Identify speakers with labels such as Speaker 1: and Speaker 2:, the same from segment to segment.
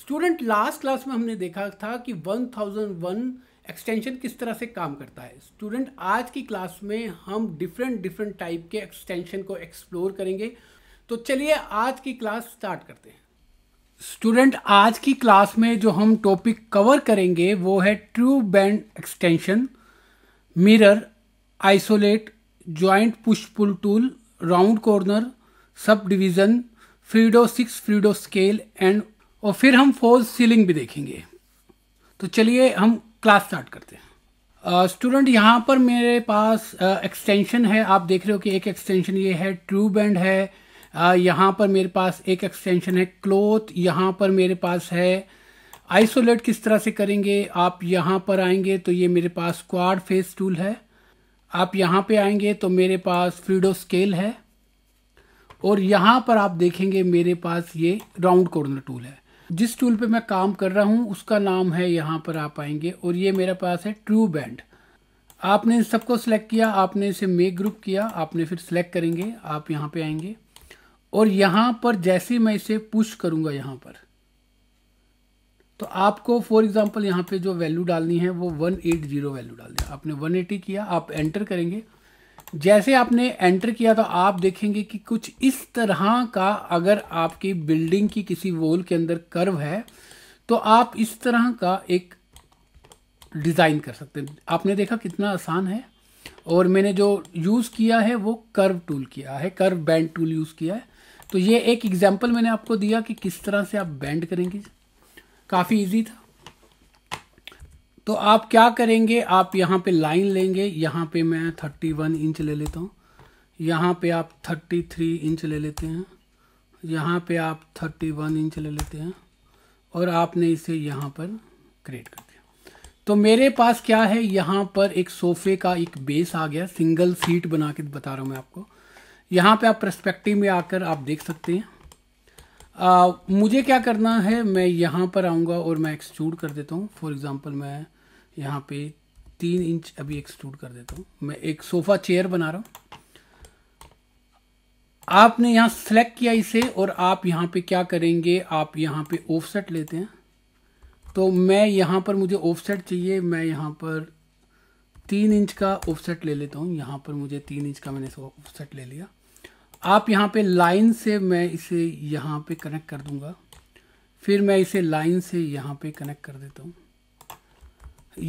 Speaker 1: Student last class में हमने देखा था कि 1001 एक्सटेंशन किस तरह से काम करता है स्टूडेंट आज की क्लास में हम डिफरेंट डिफरेंट टाइप के एक्सटेंशन को एक्सप्लोर करेंगे तो चलिए आज की क्लास स्टार्ट करते हैं स्टूडेंट आज की क्लास में जो हम टॉपिक कवर करेंगे वो है true bend extension mirror isolate joint push pull tool round corner subdivision Fredo six Fredo scale and और फिर हम फोर्स सीलिंग भी देखेंगे तो चलिए हम क्लास स्टार्ट करते हैं स्टूडेंट uh, यहाँ पर मेरे पास एक्सटेंशन uh, है आप देख रहे हो कि एक एक्सटेंशन ये है ट्रू बैंड है uh, यहाँ पर मेरे पास एक एक्सटेंशन है क्लोथ यहाँ पर मेरे पास है आइसोलेट किस तरह से करेंगे आप यहाँ पर आएंगे तो ये मेरे पास क्वाड फेस टूल है आप यहाँ पे आएंगे तो मेरे पास फ्रीडो स्केल है और यहाँ पर आप देखेंगे मेरे पास ये राउंड कॉर्नर टूल है जिस टूल पे मैं काम कर रहा हूँ उसका नाम है यहाँ पर आप आएंगे और ये मेरे पास है ट्रू बैंड आपने इन सबको सिलेक्ट किया आपने इसे मेक ग्रुप किया आपने फिर सिलेक्ट करेंगे आप यहाँ पे आएंगे और यहाँ पर जैसे मैं इसे पुश करूँगा यहाँ पर तो आपको फॉर एग्जाम्पल यहाँ पे जो वैल्यू डालनी है वो 180 वैल्यू डालनी है आपने 180 किया आप एंटर करेंगे जैसे आपने एंटर किया तो आप देखेंगे कि कुछ इस तरह का अगर आपकी बिल्डिंग की किसी वॉल के अंदर कर्व है तो आप इस तरह का एक डिज़ाइन कर सकते हैं आपने देखा कितना आसान है और मैंने जो यूज़ किया है वो कर्व टूल किया है कर्व बैंड टूल यूज़ किया है तो ये एक एग्जाम्पल मैंने आपको दिया कि किस तरह से आप बैंड करेंगे काफ़ी इजी था तो आप क्या करेंगे आप यहाँ पे लाइन लेंगे यहाँ पे मैं थर्टी वन इंच ले लेता हूँ यहाँ पे आप थर्टी थ्री इंच ले लेते हैं यहाँ पे आप थर्टी वन इंच ले लेते हैं और आपने इसे यहाँ पर क्रिएट कर दिया तो मेरे पास क्या है यहाँ पर एक सोफे का एक बेस आ गया सिंगल सीट बना के बता रहा हूँ मैं आपको यहाँ पे आप प्रस्पेक्टिव में आकर आप देख सकते हैं आ, मुझे क्या करना है मैं यहाँ पर आऊँगा और मैं एक्सट्रूड कर देता हूँ फॉर एग्ज़ाम्पल मैं यहाँ पे तीन इंच अभी एक्सट्रूड कर देता हूँ मैं एक सोफ़ा चेयर बना रहा हूँ आपने यहाँ सेलेक्ट किया इसे और आप यहाँ पे क्या करेंगे आप यहाँ पे ऑफसेट लेते हैं तो मैं यहाँ पर मुझे ऑफसेट चाहिए मैं यहाँ पर तीन इंच का ऑफसेट ले लेता हूँ यहाँ पर मुझे तीन इंच का मैंने ऑफसेट ले लिया आप यहाँ पे लाइन से मैं इसे यहाँ पे कनेक्ट कर दूंगा फिर मैं इसे लाइन से यहाँ पे कनेक्ट कर देता हूँ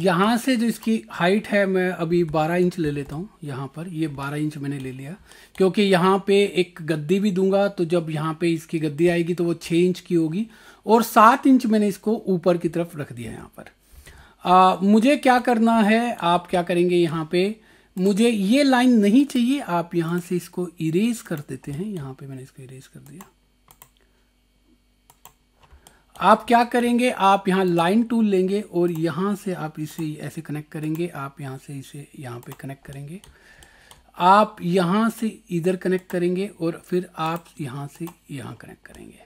Speaker 1: यहाँ से जो इसकी हाइट है मैं अभी 12 इंच ले लेता हूँ यहाँ पर ये 12 इंच मैंने ले लिया क्योंकि यहाँ पे एक गद्दी भी दूंगा तो जब यहाँ पे इसकी गद्दी आएगी तो वो 6 इंच की होगी और 7 इंच मैंने इसको ऊपर की तरफ रख दिया यहाँ पर आ, मुझे क्या करना है आप क्या करेंगे यहाँ पे मुझे ये लाइन नहीं चाहिए आप यहां से इसको इरेज कर देते हैं यहां पे मैंने इसको इरेज कर दिया आप क्या करेंगे आप यहां लाइन टूल लेंगे और यहां से आप इसे ऐसे कनेक्ट करेंगे आप यहां से इसे यहां पे कनेक्ट करेंगे आप यहां से इधर कनेक्ट करेंगे और फिर आप यहां से यहां कनेक्ट करेंगे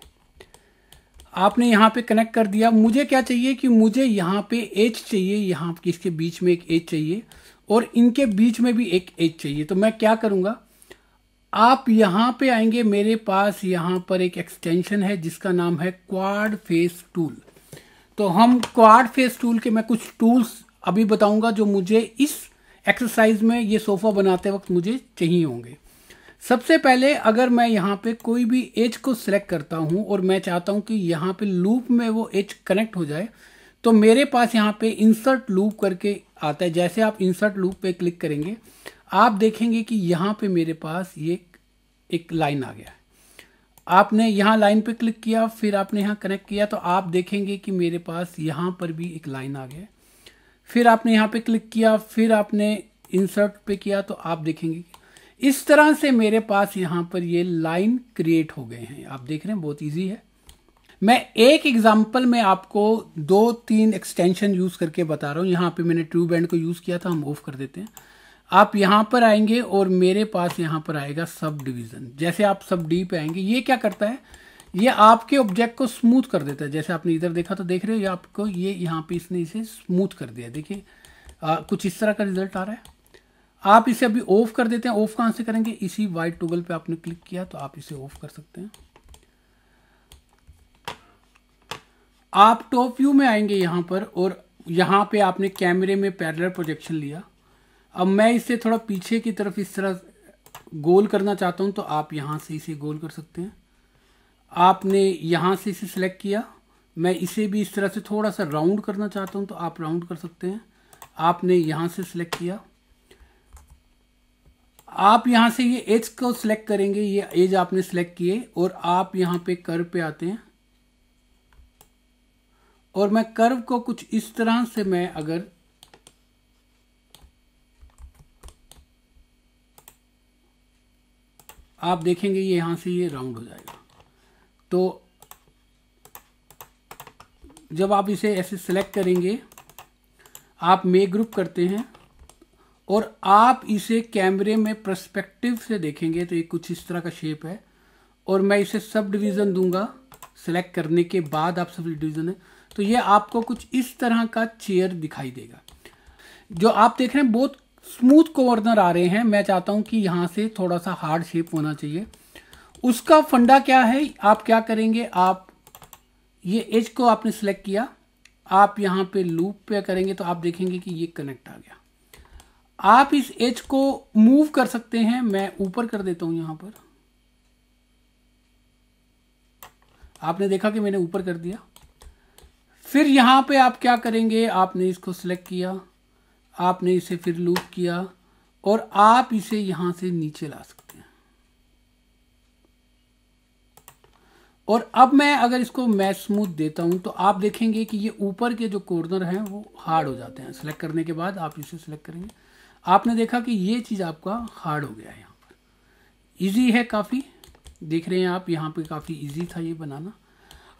Speaker 1: आपने यहां पे कनेक्ट कर दिया मुझे क्या चाहिए कि मुझे यहां पे एच चाहिए यहाँ इसके बीच में एक एच चाहिए और इनके बीच में भी एक एज चाहिए तो मैं क्या करूंगा आप यहाँ पे आएंगे मेरे पास यहां पर एक एक्सटेंशन है जिसका नाम है क्वाड फेस टूल तो हम क्वाड फेस टूल के मैं कुछ टूल्स अभी बताऊंगा जो मुझे इस एक्सरसाइज में ये सोफ़ा बनाते वक्त मुझे चाहिए होंगे सबसे पहले अगर मैं यहाँ पे कोई भी एज को सिलेक्ट करता हूं और मैं चाहता हूं कि यहाँ पे लूप में वो एज कनेक्ट हो जाए तो मेरे पास यहाँ पे इंसर्ट लूप करके आता है जैसे आप इंसर्ट लूप पे क्लिक करेंगे आप देखेंगे कि यहाँ पे मेरे पास ये एक लाइन आ गया है आपने यहाँ लाइन पे क्लिक किया फिर आपने यहाँ कनेक्ट किया तो आप देखेंगे कि मेरे पास यहाँ पर भी एक लाइन आ गया फिर आपने यहाँ पे क्लिक किया फिर आपने इंसर्ट पे किया तो आप देखेंगे इस तरह से मेरे पास यहाँ पर ये लाइन क्रिएट हो गए हैं आप देख रहे हैं बहुत ईजी है मैं एक एग्जाम्पल में आपको दो तीन एक्सटेंशन यूज़ करके बता रहा हूं यहां पे मैंने ट्यूब एंड को यूज़ किया था हम ऑफ कर देते हैं आप यहां पर आएंगे और मेरे पास यहां पर आएगा सब डिवीज़न जैसे आप सब डी पे आएंगे ये क्या करता है ये आपके ऑब्जेक्ट को स्मूथ कर देता है जैसे आपने इधर देखा तो देख रहे हो ये आपको ये यहाँ पे इसने इसे स्मूथ कर दिया देखिए कुछ इस तरह का रिजल्ट आ रहा है आप इसे अभी ऑफ कर देते हैं ऑफ कहाँ से करेंगे इसी वाइट टूगल पे आपने क्लिक किया तो आप इसे ऑफ कर सकते हैं आप टॉप व्यू में आएंगे यहाँ पर और यहाँ पे आपने कैमरे में पैरेलल प्रोजेक्शन लिया अब मैं इसे थोड़ा पीछे की तरफ इस तरह गोल करना चाहता हूँ तो आप यहाँ से इसे गोल कर सकते हैं आपने यहाँ से इसे सिलेक्ट किया मैं इसे भी इस तरह से थोड़ा सा राउंड करना चाहता हूँ तो आप राउंड कर सकते हैं आपने यहाँ से सिलेक्ट किया आप यहाँ से ये एज को सिलेक्ट करेंगे ये एज आपने सिलेक्ट किए और आप यहाँ पे कर पे आते हैं और मैं कर्व को कुछ इस तरह से मैं अगर आप देखेंगे ये यहां से ये राउंड हो जाएगा तो जब आप इसे ऐसे सेलेक्ट करेंगे आप मे ग्रुप करते हैं और आप इसे कैमरे में प्रस्पेक्टिव से देखेंगे तो ये कुछ इस तरह का शेप है और मैं इसे सब डिवीज़न दूंगा सेलेक्ट करने के बाद आप सब डिवीज़न है तो ये आपको कुछ इस तरह का चेयर दिखाई देगा जो आप देख रहे हैं बहुत स्मूथ कॉर्नर आ रहे हैं मैं चाहता हूं कि यहां से थोड़ा सा हार्ड शेप होना चाहिए उसका फंडा क्या है आप क्या करेंगे आप ये एज को आपने सेलेक्ट किया आप यहां पे लूप पे करेंगे तो आप देखेंगे कि ये कनेक्ट आ गया आप इस एज को मूव कर सकते हैं मैं ऊपर कर देता हूं यहां पर आपने देखा कि मैंने ऊपर कर दिया फिर यहाँ पे आप क्या करेंगे आपने इसको सिलेक्ट किया आपने इसे फिर लूप किया और आप इसे यहां से नीचे ला सकते हैं और अब मैं अगर इसको मैच स्मूथ देता हूं तो आप देखेंगे कि ये ऊपर के जो कॉर्नर हैं वो हार्ड हो जाते हैं सिलेक्ट करने के बाद आप इसे सिलेक्ट करेंगे आपने देखा कि ये चीज़ आपका हार्ड हो गया है यहाँ पर ईजी है काफ़ी देख रहे हैं आप यहाँ पे काफ़ी ईजी था ये बनाना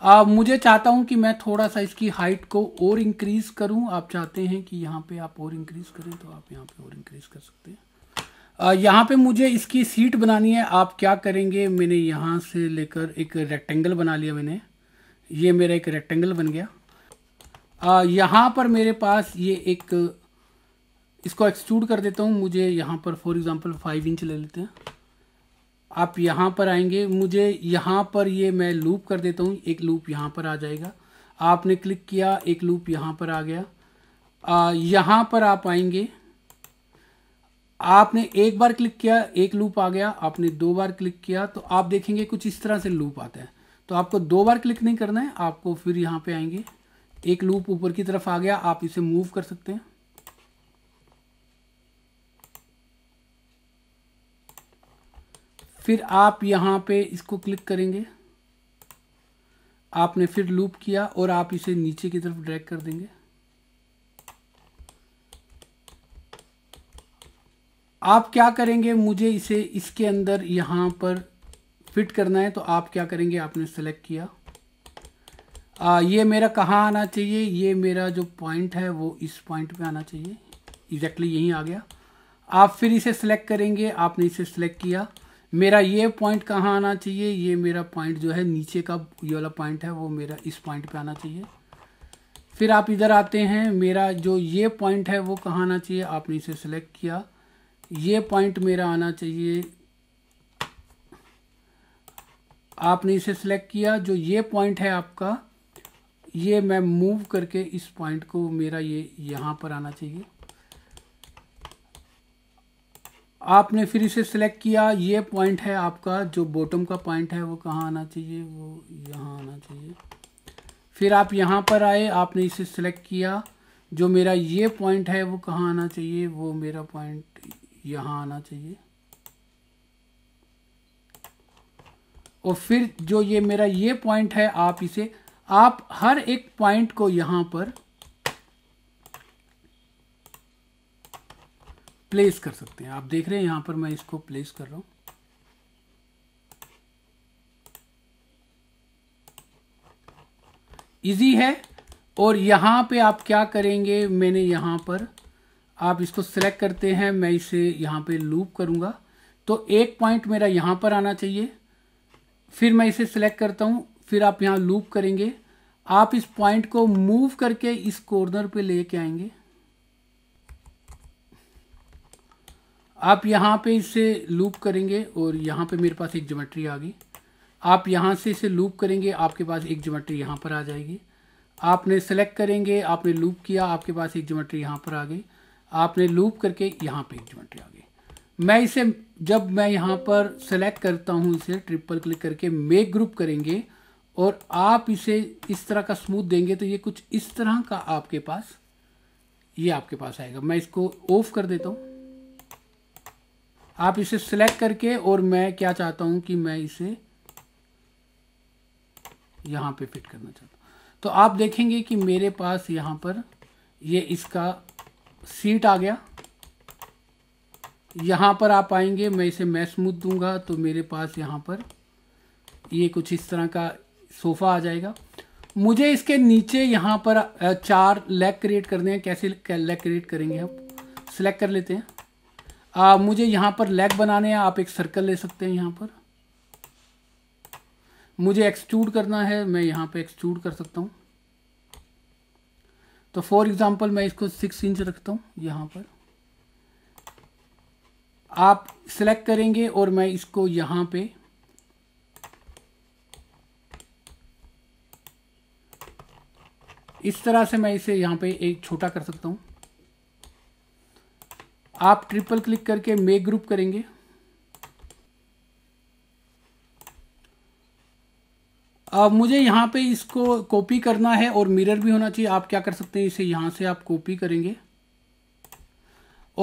Speaker 1: अब मुझे चाहता हूं कि मैं थोड़ा सा इसकी हाइट को और इंक्रीज करूं आप चाहते हैं कि यहाँ पे आप और इंक्रीज करें तो आप यहाँ पे और इंक्रीज कर सकते हैं आ, यहाँ पे मुझे इसकी सीट बनानी है आप क्या करेंगे मैंने यहाँ से लेकर एक रेक्टेंगल बना लिया मैंने ये मेरा एक रेक्टेंगल बन गया आ, यहाँ पर मेरे पास ये एक इसको एक्सट्रूड कर देता हूँ मुझे यहाँ पर फॉर एग्ज़ाम्पल फाइव इंच ले लेते हैं आप यहाँ पर आएंगे मुझे यहाँ पर ये मैं लूप कर देता हूँ एक लूप यहाँ पर आ जाएगा आपने क्लिक किया एक लूप यहाँ पर आ गया यहाँ पर आप आएंगे आपने एक बार क्लिक किया एक लूप आ गया आपने दो बार क्लिक किया तो आप देखेंगे कुछ इस तरह से लूप आता है तो आपको दो बार क्लिक नहीं करना है आपको फिर यहाँ पे आएंगे एक लूप ऊपर की तरफ आ गया आप इसे मूव कर सकते हैं फिर आप यहाँ पे इसको क्लिक करेंगे आपने फिर लूप किया और आप इसे नीचे की तरफ ड्रैग कर देंगे आप क्या करेंगे मुझे इसे इसके अंदर यहां पर फिट करना है तो आप क्या करेंगे आपने सेलेक्ट किया आ, ये मेरा कहाँ आना चाहिए ये मेरा जो पॉइंट है वो इस पॉइंट पे आना चाहिए एग्जैक्टली exactly यहीं आ गया आप फिर इसे सिलेक्ट करेंगे आपने इसे सिलेक्ट किया मेरा ये पॉइंट कहाँ आना चाहिए ये मेरा पॉइंट जो है नीचे का ये वाला पॉइंट है वो मेरा इस पॉइंट पे आना चाहिए फिर आप इधर आते हैं मेरा जो ये पॉइंट है वो कहाँ आना चाहिए आपने इसे सेलेक्ट किया ये पॉइंट मेरा आना चाहिए आपने इसे सेलेक्ट किया जो ये पॉइंट है आपका ये मैं मूव करके इस पॉइंट को मेरा ये यहाँ पर आना चाहिए आपने फिर इसे सिलेक्ट किया ये पॉइंट है आपका जो बॉटम का पॉइंट है वो कहाँ आना चाहिए वो यहाँ आना चाहिए फिर आप यहाँ पर आए आपने इसे सेलेक्ट किया जो मेरा ये पॉइंट है वो कहाँ आना चाहिए वो मेरा पॉइंट यहाँ आना चाहिए और फिर जो ये मेरा ये पॉइंट है आप इसे आप हर एक पॉइंट को यहाँ पर प्लेस कर सकते हैं आप देख रहे हैं यहाँ पर मैं इसको प्लेस कर रहा हूँ इजी है और यहाँ पे आप क्या करेंगे मैंने यहाँ पर आप इसको सिलेक्ट करते हैं मैं इसे यहाँ पे लूप करूँगा तो एक पॉइंट मेरा यहाँ पर आना चाहिए फिर मैं इसे सिलेक्ट करता हूँ फिर आप यहाँ लूप करेंगे आप इस पॉइंट को मूव करके इस कॉर्नर पे लेके आएंगे आप यहाँ पे इसे लूप करेंगे और यहाँ पे मेरे पास एक ज्योमेट्री आ गई आप यहाँ से इसे लूप करेंगे आपके पास एक ज्योमेट्री यहाँ पर आ जाएगी आपने सेलेक्ट करेंगे आपने लूप किया आपके पास एक ज्योमेट्री यहाँ पर आ गई आपने लूप करके यहाँ पे एक ज्योमेट्री आ गई मैं इसे जब मैं यहाँ पर सेलेक्ट करता हूँ इसे ट्रिपल क्लिक करके मेक ग्रुप करेंगे और आप इसे इस तरह का स्मूथ देंगे तो ये कुछ इस तरह का आपके पास ये आपके पास आएगा मैं इसको ऑफ कर देता हूँ आप इसे सिलेक्ट करके और मैं क्या चाहता हूं कि मैं इसे यहां पे फिट करना चाहता हूं तो आप देखेंगे कि मेरे पास यहां पर ये इसका सीट आ गया यहां पर आप आएंगे मैं इसे मैं स्मूथ दूंगा तो मेरे पास यहां पर ये कुछ इस तरह का सोफ़ा आ जाएगा मुझे इसके नीचे यहाँ पर चार लेग क्रिएट करने हैं कैसे लेग क्रिएट करेंगे आप सिलेक्ट कर लेते हैं आ, मुझे यहाँ पर लेग बनाने हैं आप एक सर्कल ले सकते हैं यहाँ पर मुझे एक्सट्रूड करना है मैं यहाँ पे एक्सट्रूड कर सकता हूँ तो फॉर एग्जांपल मैं इसको सिक्स इंच रखता हूँ यहाँ पर आप सिलेक्ट करेंगे और मैं इसको यहां पे इस तरह से मैं इसे यहाँ पे एक छोटा कर सकता हूँ आप ट्रिपल क्लिक करके मेक ग्रुप करेंगे अब मुझे यहां पे इसको कॉपी करना है और मिरर भी होना चाहिए आप क्या कर सकते हैं इसे यहां से आप कॉपी करेंगे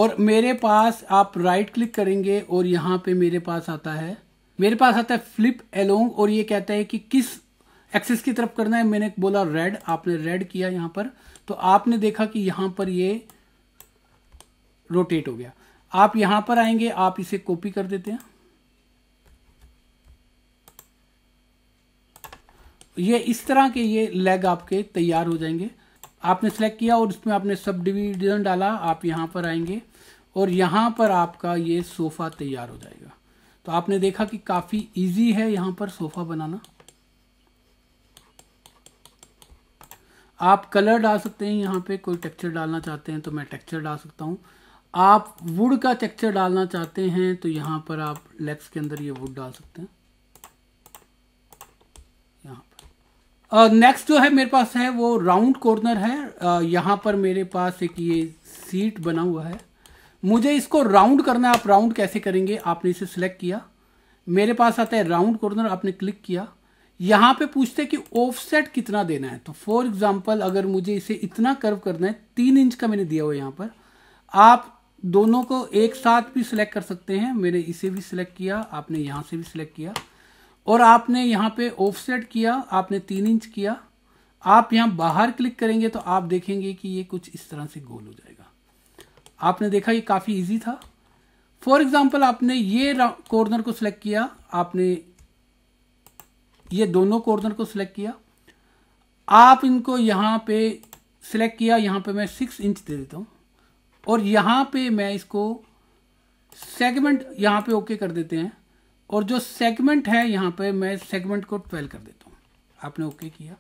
Speaker 1: और मेरे पास आप राइट क्लिक करेंगे और यहां पे मेरे पास आता है मेरे पास आता है फ्लिप एलोंग और ये कहता है कि किस एक्सेस की तरफ करना है मैंने बोला रेड आपने रेड किया यहां पर तो आपने देखा कि यहां पर ये रोटेट हो गया आप यहां पर आएंगे आप इसे कॉपी कर देते हैं ये इस तरह के ये लेग आपके तैयार हो जाएंगे आपने सेलेक्ट किया और इसमें आपने सब डिविजन डाला आप यहां पर आएंगे और यहां पर आपका ये सोफ़ा तैयार हो जाएगा तो आपने देखा कि काफ़ी इजी है यहां पर सोफ़ा बनाना आप कलर डाल सकते हैं यहां पे कोई टेक्सचर डालना चाहते हैं तो मैं टेक्सचर डाल सकता हूं आप वुड का टेक्सचर डालना चाहते हैं तो यहां पर आप लेग्स के अंदर ये वुड डाल सकते हैं यहां पर नेक्स्ट जो है मेरे पास है वो राउंड कॉर्नर है यहां पर मेरे पास एक ये सीट बना हुआ है मुझे इसको राउंड करना है आप राउंड कैसे करेंगे आपने इसे सिलेक्ट किया मेरे पास आता है राउंड कॉर्नर आपने क्लिक किया यहां पे पूछते हैं कि ऑफसेट कितना देना है तो फॉर एग्जाम्पल अगर मुझे इसे इतना कर्व करना है तीन इंच का मैंने दिया हुआ यहां पर आप दोनों को एक साथ भी सिलेक्ट कर सकते हैं मैंने इसे भी सिलेक्ट किया आपने यहाँ से भी सिलेक्ट किया और आपने यहाँ पे ऑफसेट किया आपने तीन इंच किया आप यहाँ बाहर क्लिक करेंगे तो आप देखेंगे कि ये कुछ इस तरह से गोल हो जाएगा आपने देखा ये काफ़ी इजी था फॉर एग्जाम्पल आपने ये कॉर्नर को सिलेक्ट किया आपने ये दोनों कॉर्नर को सिलेक्ट किया आप इनको यहाँ पे सिलेक्ट किया यहाँ पे मैं सिक्स इंच दे देता हूँ और यहाँ पे मैं इसको सेगमेंट यहाँ पे ओके कर देते हैं और जो सेगमेंट है यहाँ पे मैं सेगमेंट को ट्वेल्व कर देता हूँ आपने ओके किया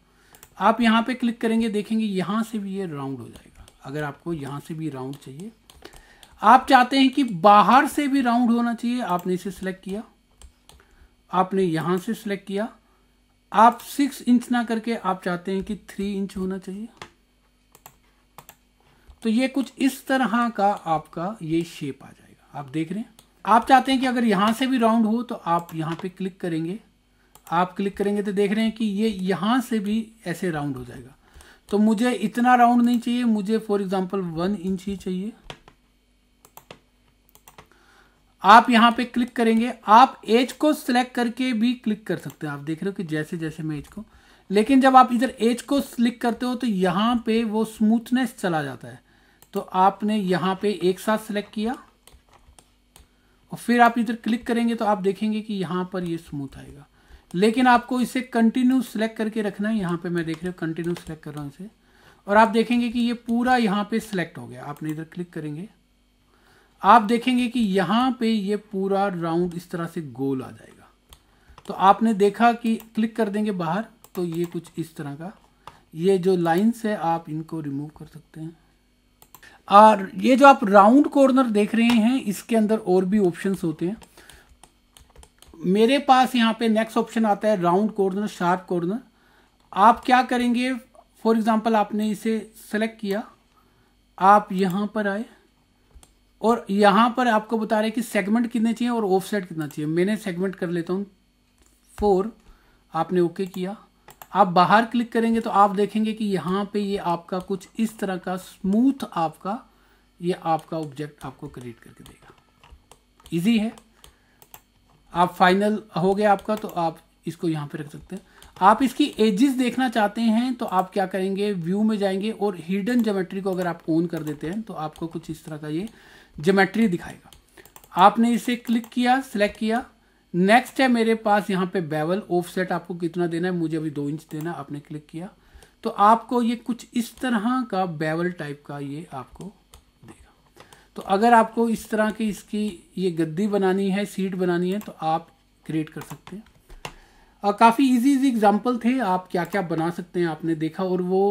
Speaker 1: आप यहाँ पे क्लिक करेंगे देखेंगे यहाँ से भी ये राउंड हो जाएगा अगर आपको यहाँ से भी राउंड चाहिए आप चाहते हैं कि बाहर से भी राउंड होना चाहिए आपने इसे सिलेक्ट किया आपने यहाँ से सिलेक्ट किया आप सिक्स इंच ना करके आप चाहते हैं कि थ्री इंच होना चाहिए तो ये कुछ इस तरह का आपका ये शेप आ जाएगा आप देख रहे हैं आप चाहते हैं कि अगर यहां से भी राउंड हो तो आप यहां पे क्लिक करेंगे आप क्लिक करेंगे तो देख रहे हैं कि ये यहां से भी ऐसे राउंड हो जाएगा तो मुझे इतना राउंड नहीं चाहिए मुझे फॉर एग्जाम्पल वन इंच ही चाहिए आप यहां पे क्लिक करेंगे आप एज को सिलेक्ट करके भी क्लिक कर सकते हैं आप देख रहे हो कि जैसे जैसे मैं एज को लेकिन जब आप इधर एज को क्लिक करते हो तो यहां पे वो स्मूथनेस चला जाता है तो आपने यहां पे एक साथ सेलेक्ट किया और फिर आप इधर क्लिक करेंगे तो आप देखेंगे कि यहां पर ये स्मूथ आएगा लेकिन आपको इसे कंटिन्यू सेलेक्ट करके रखना है यहां पे मैं देख रहा हूँ कंटिन्यू सेलेक्ट कर रहा हूँ इसे और आप देखेंगे कि ये पूरा यहां पे सिलेक्ट हो गया आपने इधर क्लिक करेंगे आप देखेंगे कि यहां पे ये पूरा राउंड इस तरह से गोल आ जाएगा तो आपने देखा कि क्लिक कर देंगे बाहर तो ये कुछ इस तरह का ये जो लाइन्स है आप इनको रिमूव कर सकते हैं और ये जो आप राउंड कॉर्नर देख रहे हैं इसके अंदर और भी ऑप्शंस होते हैं मेरे पास यहाँ पे नेक्स्ट ऑप्शन आता है राउंड कॉर्नर शार्प कॉर्नर आप क्या करेंगे फॉर एग्जांपल आपने इसे सेलेक्ट किया आप यहाँ पर आए और यहाँ पर आपको बता रहे कि सेगमेंट कितने चाहिए और ऑफसेट कितना चाहिए मैंने सेगमेंट कर लेता हूँ फोर आपने ओके किया आप बाहर क्लिक करेंगे तो आप देखेंगे कि यहाँ पे ये आपका कुछ इस तरह का स्मूथ आपका ये आपका ऑब्जेक्ट आपको क्रिएट करके देगा इजी है आप फाइनल हो गया आपका तो आप इसको यहाँ पे रख सकते हैं आप इसकी एजिस देखना चाहते हैं तो आप क्या करेंगे व्यू में जाएंगे और हिडन जोमेट्री को अगर आप ऑन कर देते हैं तो आपको कुछ इस तरह का ये जोमेट्री दिखाएगा आपने इसे क्लिक किया सिलेक्ट किया नेक्स्ट है मेरे पास यहाँ पे बेवल ऑफसेट आपको कितना देना है मुझे अभी दो इंच देना आपने क्लिक किया तो आपको ये कुछ इस तरह का बेवल टाइप का ये आपको देगा तो अगर आपको इस तरह की इसकी ये गद्दी बनानी है सीट बनानी है तो आप क्रिएट कर सकते हैं और काफ़ी इजी इजी एग्जाम्पल थे आप क्या क्या बना सकते हैं आपने देखा और वो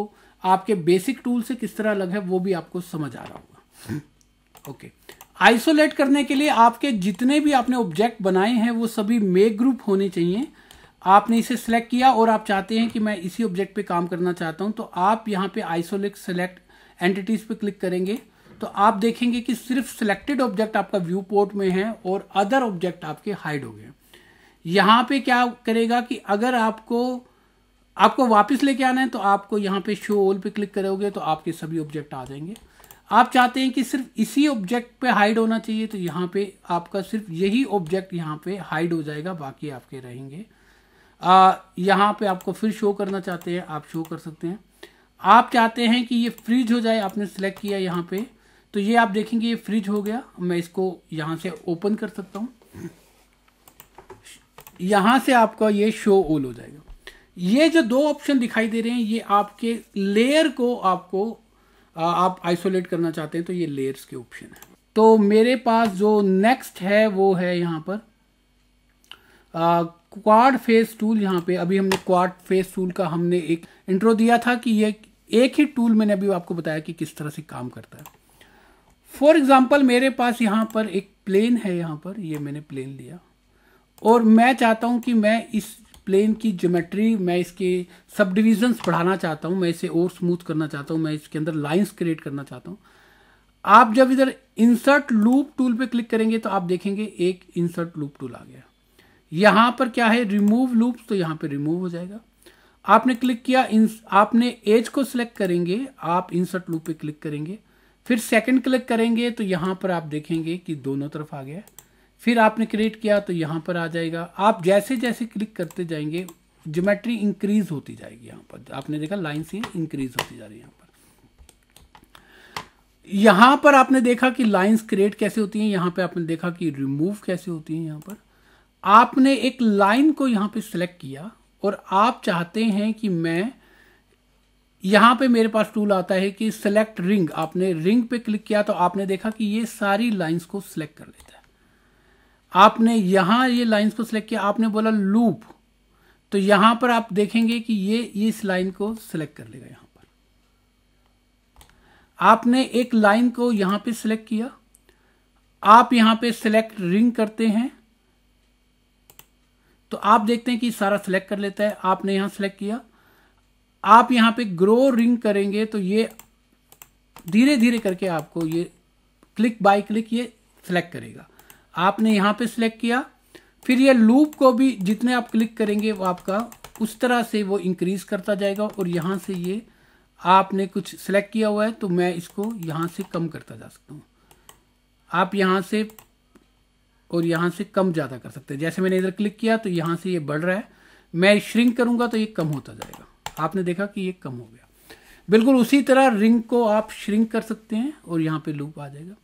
Speaker 1: आपके बेसिक टूल से किस तरह अलग है वो भी आपको समझ आ रहा होगा ओके okay. आइसोलेट करने के लिए आपके जितने भी आपने ऑब्जेक्ट बनाए हैं वो सभी मेक ग्रुप होने चाहिए आपने इसे सिलेक्ट किया और आप चाहते हैं कि मैं इसी ऑब्जेक्ट पे काम करना चाहता हूं तो आप यहां पे आइसोलेट सेलेक्ट एंटिटीज पे क्लिक करेंगे तो आप देखेंगे कि सिर्फ सिलेक्टेड ऑब्जेक्ट आपका व्यू पोर्ट में है और अदर ऑब्जेक्ट आपके हाइड हो गए यहां पे क्या करेगा कि अगर आपको आपको वापस लेके आना है तो आपको यहां पे शो ऑल पे क्लिक करोगे तो आपके सभी ऑब्जेक्ट आ जाएंगे आप चाहते हैं कि सिर्फ इसी ऑब्जेक्ट पे हाइड होना चाहिए तो यहाँ पे आपका सिर्फ यही ऑब्जेक्ट यहाँ पे हाइड हो जाएगा बाकी आपके रहेंगे आ, यहाँ पे आपको फिर शो करना चाहते हैं आप शो कर सकते हैं आप चाहते हैं कि ये फ्रिज हो जाए आपने सेलेक्ट किया यहाँ पे तो ये आप देखेंगे ये फ्रिज हो गया मैं इसको यहाँ से ओपन कर सकता हूँ यहाँ से आपका ये शो ऑल हो जाएगा ये जो दो ऑप्शन दिखाई दे रहे हैं ये आपके लेयर को आपको आप आइसोलेट करना चाहते हैं तो ये लेयर्स के ऑप्शन है तो मेरे पास जो नेक्स्ट है वो है यहाँ पर क्वाड फेस टूल यहाँ पे अभी हमने क्वाड फेस टूल का हमने एक इंट्रो दिया था कि ये एक ही टूल मैंने अभी आपको बताया कि किस तरह से काम करता है फॉर एग्जाम्पल मेरे पास यहाँ पर एक प्लेन है यहाँ पर ये मैंने प्लेन लिया और मैं चाहता हूँ कि मैं इस प्लेन की ज्योमेट्री मैं इसके सब डिविज़न्स बढ़ाना चाहता हूँ मैं इसे और स्मूथ करना चाहता हूँ मैं इसके अंदर लाइंस क्रिएट करना चाहता हूँ आप जब इधर इंसर्ट लूप टूल पे क्लिक करेंगे तो आप देखेंगे एक इंसर्ट लूप टूल आ गया यहाँ पर क्या है रिमूव लूप तो यहाँ पे रिमूव हो जाएगा आपने क्लिक किया आपने एज को सिलेक्ट करेंगे आप इंसर्ट लूप पे क्लिक करेंगे फिर सेकंड क्लिक करेंगे तो यहाँ पर आप देखेंगे कि दोनों तरफ आ गया है फिर आपने क्रिएट किया तो यहाँ पर आ जाएगा आप जैसे जैसे क्लिक करते जाएंगे ज्योमेट्री इंक्रीज होती जाएगी यहाँ पर आपने देखा लाइन सी इंक्रीज होती जा रही है यहाँ पर यहां पर आपने देखा कि लाइंस क्रिएट कैसे होती हैं यहां पे आपने देखा कि रिमूव कैसे होती हैं यहां पर आपने एक लाइन को यहां पे सिलेक्ट किया और आप चाहते हैं कि मैं यहां पे मेरे पास टूल आता है कि सिलेक्ट रिंग आपने रिंग पे क्लिक किया तो आपने देखा कि ये सारी लाइंस को सिलेक्ट कर लेता है आपने यहां ये लाइंस को सिलेक्ट किया आपने बोला लूप तो यहां पर आप देखेंगे कि ये इस लाइन को सिलेक्ट कर लेगा यहां पर आपने एक लाइन को यहां पे सिलेक्ट किया आप यहां पे सिलेक्ट रिंग करते हैं तो आप देखते हैं कि सारा सिलेक्ट कर लेता है आपने यहां सिलेक्ट किया आप यहां पे ग्रो रिंग करेंगे तो ये धीरे धीरे करके आपको ये क्लिक बाय क्लिक ये सिलेक्ट करेगा आपने यहाँ पे सिलेक्ट किया फिर ये लूप को भी जितने आप क्लिक करेंगे वो आपका उस तरह से वो इंक्रीज करता जाएगा और यहाँ से ये आपने कुछ सेलेक्ट किया हुआ है तो मैं इसको यहाँ से कम करता जा सकता हूँ आप यहाँ से और यहाँ से कम ज़्यादा कर सकते हैं जैसे मैंने इधर क्लिक किया तो यहाँ से ये बढ़ रहा है मैं श्रिंक करूँगा तो ये कम होता जाएगा आपने देखा कि ये कम हो गया बिल्कुल उसी तरह रिंग को आप श्रिंक कर सकते हैं और यहाँ पे लूप आ जाएगा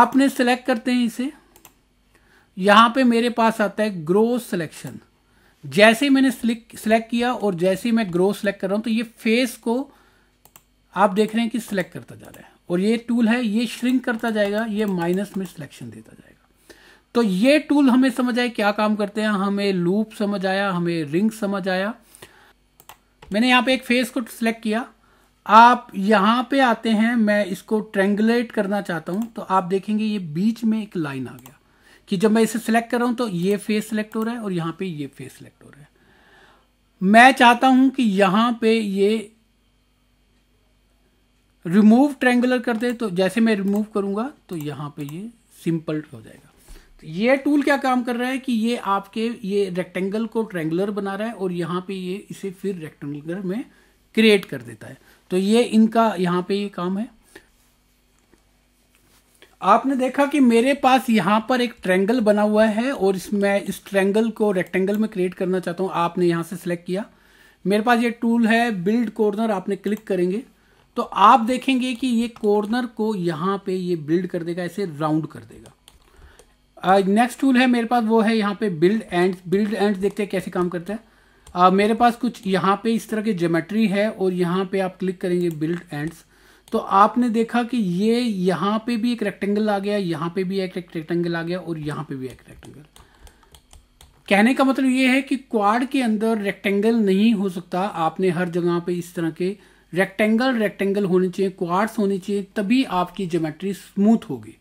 Speaker 1: आपने सेलेक्ट करते हैं इसे यहां पे मेरे पास आता है ग्रो सिलेक्शन जैसे मैंने सिलेक्ट किया और जैसे मैं ग्रो सिलेक्ट कर रहा हूं तो ये फेस को आप देख रहे हैं कि सिलेक्ट करता जा रहा है और ये टूल है ये श्रिंक करता जाएगा ये माइनस में सिलेक्शन देता जाएगा तो ये टूल हमें समझ आए क्या काम करते हैं हमें लूप समझ आया हमें रिंग समझ आया मैंने यहां पे एक फेस को सिलेक्ट किया आप यहां पे आते हैं मैं इसको ट्रेंगुलेट करना चाहता हूं तो आप देखेंगे ये बीच में एक लाइन आ गया कि जब मैं इसे सिलेक्ट कर रहा हूं तो ये फेस सिलेक्ट हो रहा है और यहां पे ये फेस सिलेक्ट हो रहा है मैं चाहता हूं कि यहां पे ये रिमूव ट्रेंगुलर कर दे तो जैसे मैं रिमूव करूंगा तो यहां पे ये सिंपल हो जाएगा तो ये टूल क्या काम कर रहा है कि ये आपके ये रेक्टेंगल को ट्रेंगुलर बना रहा है और यहां पे ये इसे फिर रेक्टेंगुलर में क्रिएट कर देता है तो ये इनका यहां पे ये काम है आपने देखा कि मेरे पास यहाँ पर एक ट्रेंगल बना हुआ है और इसमें इस ट्रेंगल को रेक्टेंगल में क्रिएट करना चाहता हूँ आपने यहाँ से सिलेक्ट किया मेरे पास ये टूल है बिल्ड कॉर्नर आपने क्लिक करेंगे तो आप देखेंगे कि ये कॉर्नर को यहाँ पे ये बिल्ड कर देगा ऐसे राउंड कर देगा नेक्स्ट टूल है मेरे पास वो है यहाँ पे बिल्ड एंड बिल्ड एंड देखते हैं कैसे काम करता है uh, मेरे पास कुछ यहाँ पे इस तरह की जोमेट्री है और यहाँ पे आप क्लिक करेंगे बिल्ड एंड्स तो आपने देखा कि ये यहां पे भी एक रेक्टेंगल आ गया यहां पे भी एक रेक्टेंगल आ गया और यहां पे भी एक रेक्टेंगल कहने का मतलब ये है कि क्वाड के अंदर रेक्टेंगल नहीं हो सकता आपने हर जगह पे इस तरह के रेक्टेंगल रेक्टेंगल होने चाहिए क्वाड्स होने चाहिए तभी आपकी ज्योमेट्री स्मूथ होगी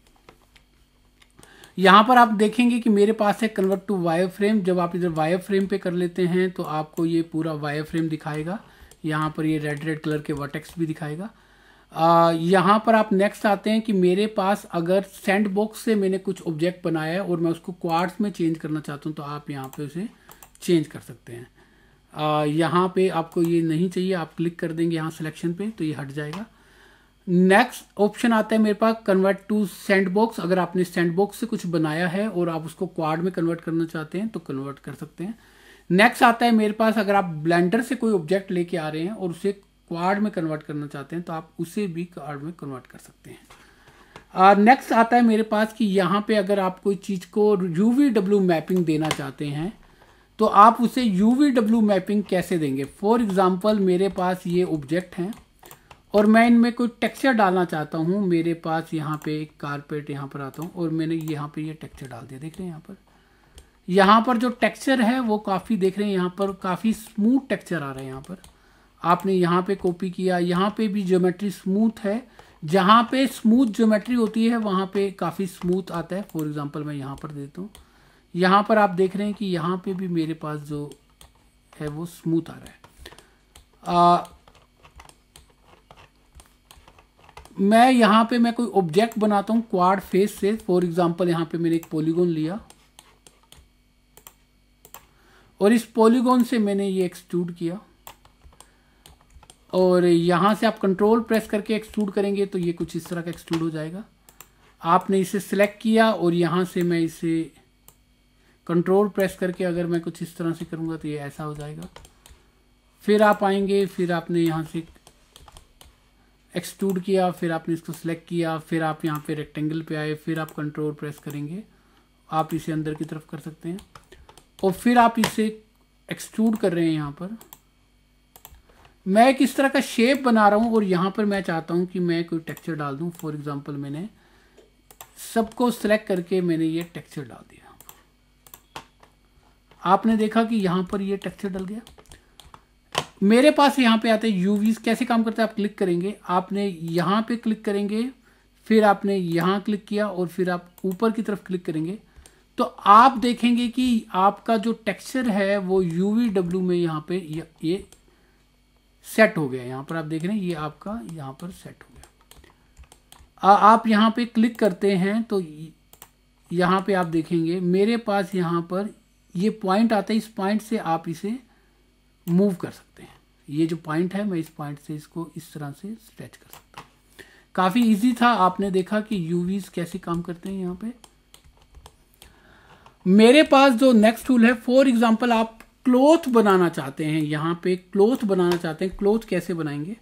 Speaker 1: यहां पर आप देखेंगे कि मेरे पास है कन्वर्ट टू वायर फ्रेम जब आप इधर वायर फ्रेम पे कर लेते हैं तो आपको ये पूरा वायर फ्रेम दिखाएगा यहां पर ये रेड रेड कलर के वर्टेक्स भी दिखाएगा यहाँ पर आप नेक्स्ट आते हैं कि मेरे पास अगर सेंड बॉक्स से मैंने कुछ ऑब्जेक्ट बनाया है और मैं उसको क्वार्ट्स में चेंज करना चाहता हूँ तो आप यहाँ पे उसे चेंज कर सकते हैं आ, यहाँ पे आपको ये नहीं चाहिए आप क्लिक कर देंगे यहाँ सिलेक्शन पे तो ये हट जाएगा नेक्स्ट ऑप्शन आता है मेरे पास कन्वर्ट टू सेंड बॉक्स अगर आपने सेंड बॉक्स से कुछ बनाया है और आप उसको क्वाड में कन्वर्ट करना चाहते हैं तो कन्वर्ट कर सकते हैं नेक्स्ट आता है मेरे पास अगर आप ब्लेंडर से कोई ऑब्जेक्ट लेके आ रहे हैं और उसे क्वाड में कन्वर्ट करना चाहते हैं तो आप उसे भी कार्ड में कन्वर्ट कर सकते हैं नेक्स्ट आता है मेरे पास कि यहाँ पे अगर आप कोई चीज़ को यू वी डब्ल्यू मैपिंग देना चाहते हैं तो आप उसे यू वी डब्ल्यू मैपिंग कैसे देंगे फॉर एग्ज़ाम्पल मेरे पास ये ऑब्जेक्ट हैं और मैं इनमें कोई टेक्सचर डालना चाहता हूँ मेरे पास यहाँ पे एक कारपेट यहाँ पर आता हूँ और मैंने यहाँ पे ये टेक्सचर डाल दिया देख रहे हैं यहाँ पर यहाँ पर जो टेक्सचर है वो काफ़ी देख रहे हैं यहाँ पर काफ़ी स्मूथ टेक्सचर आ रहा है यहाँ पर आपने यहाँ पे कॉपी किया यहाँ पे भी ज्योमेट्री स्मूथ है जहाँ पे स्मूथ ज्योमेट्री होती है वहाँ पे काफ़ी स्मूथ आता है फॉर एग्जांपल मैं यहाँ पर देता हूँ यहाँ पर आप देख रहे हैं कि यहाँ पे भी मेरे पास जो है वो स्मूथ आ रहा है आ, मैं यहाँ पे मैं कोई ऑब्जेक्ट बनाता हूँ क्वाड फेस से फॉर एग्जांपल यहाँ पे मैंने एक पॉलीगॉन लिया और इस पॉलीगॉन से मैंने ये एक्सट्रूड किया और यहाँ से आप कंट्रोल प्रेस करके एक्सट्रूड करेंगे तो ये कुछ इस तरह का एक्सट्रूड हो जाएगा आपने इसे सिलेक्ट किया और यहाँ से मैं इसे कंट्रोल प्रेस करके अगर मैं कुछ इस तरह से करूँगा तो ये ऐसा हो जाएगा फिर आप आएंगे फिर आपने यहाँ से एक्सट्रूड किया फिर आपने इसको सिलेक्ट किया फिर आप यहाँ पे रेक्टेंगल पे आए फिर आप कंट्रोल प्रेस करेंगे आप इसे अंदर की तरफ कर सकते हैं और फिर आप इसे एक्सट्रूड कर रहे हैं यहाँ पर मैं एक इस तरह का शेप बना रहा हूँ और यहाँ पर मैं चाहता हूँ कि मैं कोई टेक्सचर डाल दूँ फॉर एग्ज़ाम्पल मैंने सबको सिलेक्ट करके मैंने ये टेक्सचर डाल दिया आपने देखा कि यहाँ पर ये टेक्सचर डल गया मेरे पास यहाँ पे आते हैं यूवीज कैसे काम करते हैं आप क्लिक करेंगे आपने यहाँ पे क्लिक करेंगे फिर आपने यहाँ क्लिक किया और फिर आप ऊपर की तरफ क्लिक करेंगे तो आप देखेंगे कि आपका जो टेक्सचर है वो यू वी डब्ल्यू में यहाँ पे ये सेट हो गया यहाँ पर आप देख रहे हैं ये आपका यहाँ पर सेट हो गया आ, आप यहाँ पे क्लिक करते हैं तो यहाँ पे आप देखेंगे मेरे पास यहाँ पर ये पॉइंट आता है इस पॉइंट से आप इसे मूव कर सकते हैं ये जो पॉइंट है मैं इस पॉइंट से इसको इस तरह से स्ट्रेच कर सकता हूँ काफ़ी इजी था आपने देखा कि यूवीज कैसे काम करते हैं यहाँ पे मेरे पास जो नेक्स्ट टूल है फॉर एग्जाम्पल आप क्लोथ बनाना चाहते हैं यहां पे क्लोथ बनाना चाहते हैं क्लोथ कैसे बनाएंगे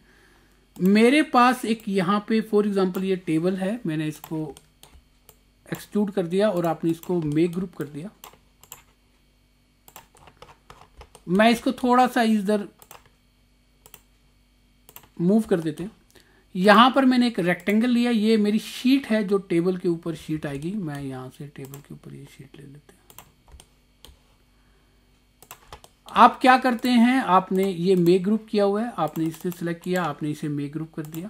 Speaker 1: मेरे पास एक यहां पे फॉर एग्जांपल ये टेबल है मैंने इसको एक्सक्लूड कर दिया और आपने इसको मेक ग्रुप कर दिया मैं इसको थोड़ा सा इधर मूव कर देते हैं यहां पर मैंने एक रेक्टेंगल लिया ये मेरी शीट है जो टेबल के ऊपर शीट आएगी मैं यहां से टेबल के ऊपर ये शीट ले लेते हैं आप क्या करते हैं आपने ये मे ग्रुप किया हुआ है आपने इसे सिलेक्ट किया आपने इसे मे ग्रुप कर दिया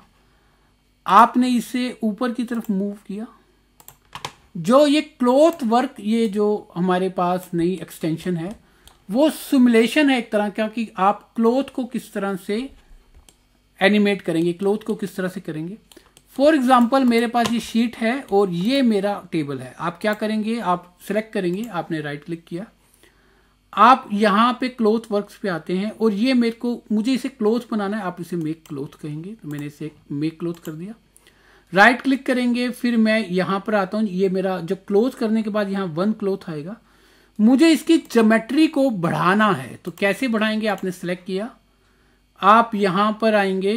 Speaker 1: आपने इसे ऊपर की तरफ मूव किया जो ये क्लोथ वर्क ये जो हमारे पास नई एक्सटेंशन है वो सिमुलेशन है एक तरह का कि आप क्लोथ को किस तरह से एनिमेट करेंगे क्लोथ को किस तरह से करेंगे फॉर एग्जाम्पल मेरे पास ये शीट है और ये मेरा टेबल है आप क्या करेंगे आप सिलेक्ट करेंगे आपने राइट right क्लिक किया आप यहाँ पे क्लोथ वर्क्स पे आते हैं और ये मेरे को मुझे इसे क्लोथ बनाना है आप इसे मेक क्लोथ कहेंगे तो मैंने इसे मेक क्लोथ कर दिया राइट right क्लिक करेंगे फिर मैं यहाँ पर आता हूँ ये मेरा जब क्लोथ करने के बाद यहाँ वन क्लोथ आएगा मुझे इसकी जोमेट्री को बढ़ाना है तो कैसे बढ़ाएंगे आपने सेलेक्ट किया आप यहाँ पर आएंगे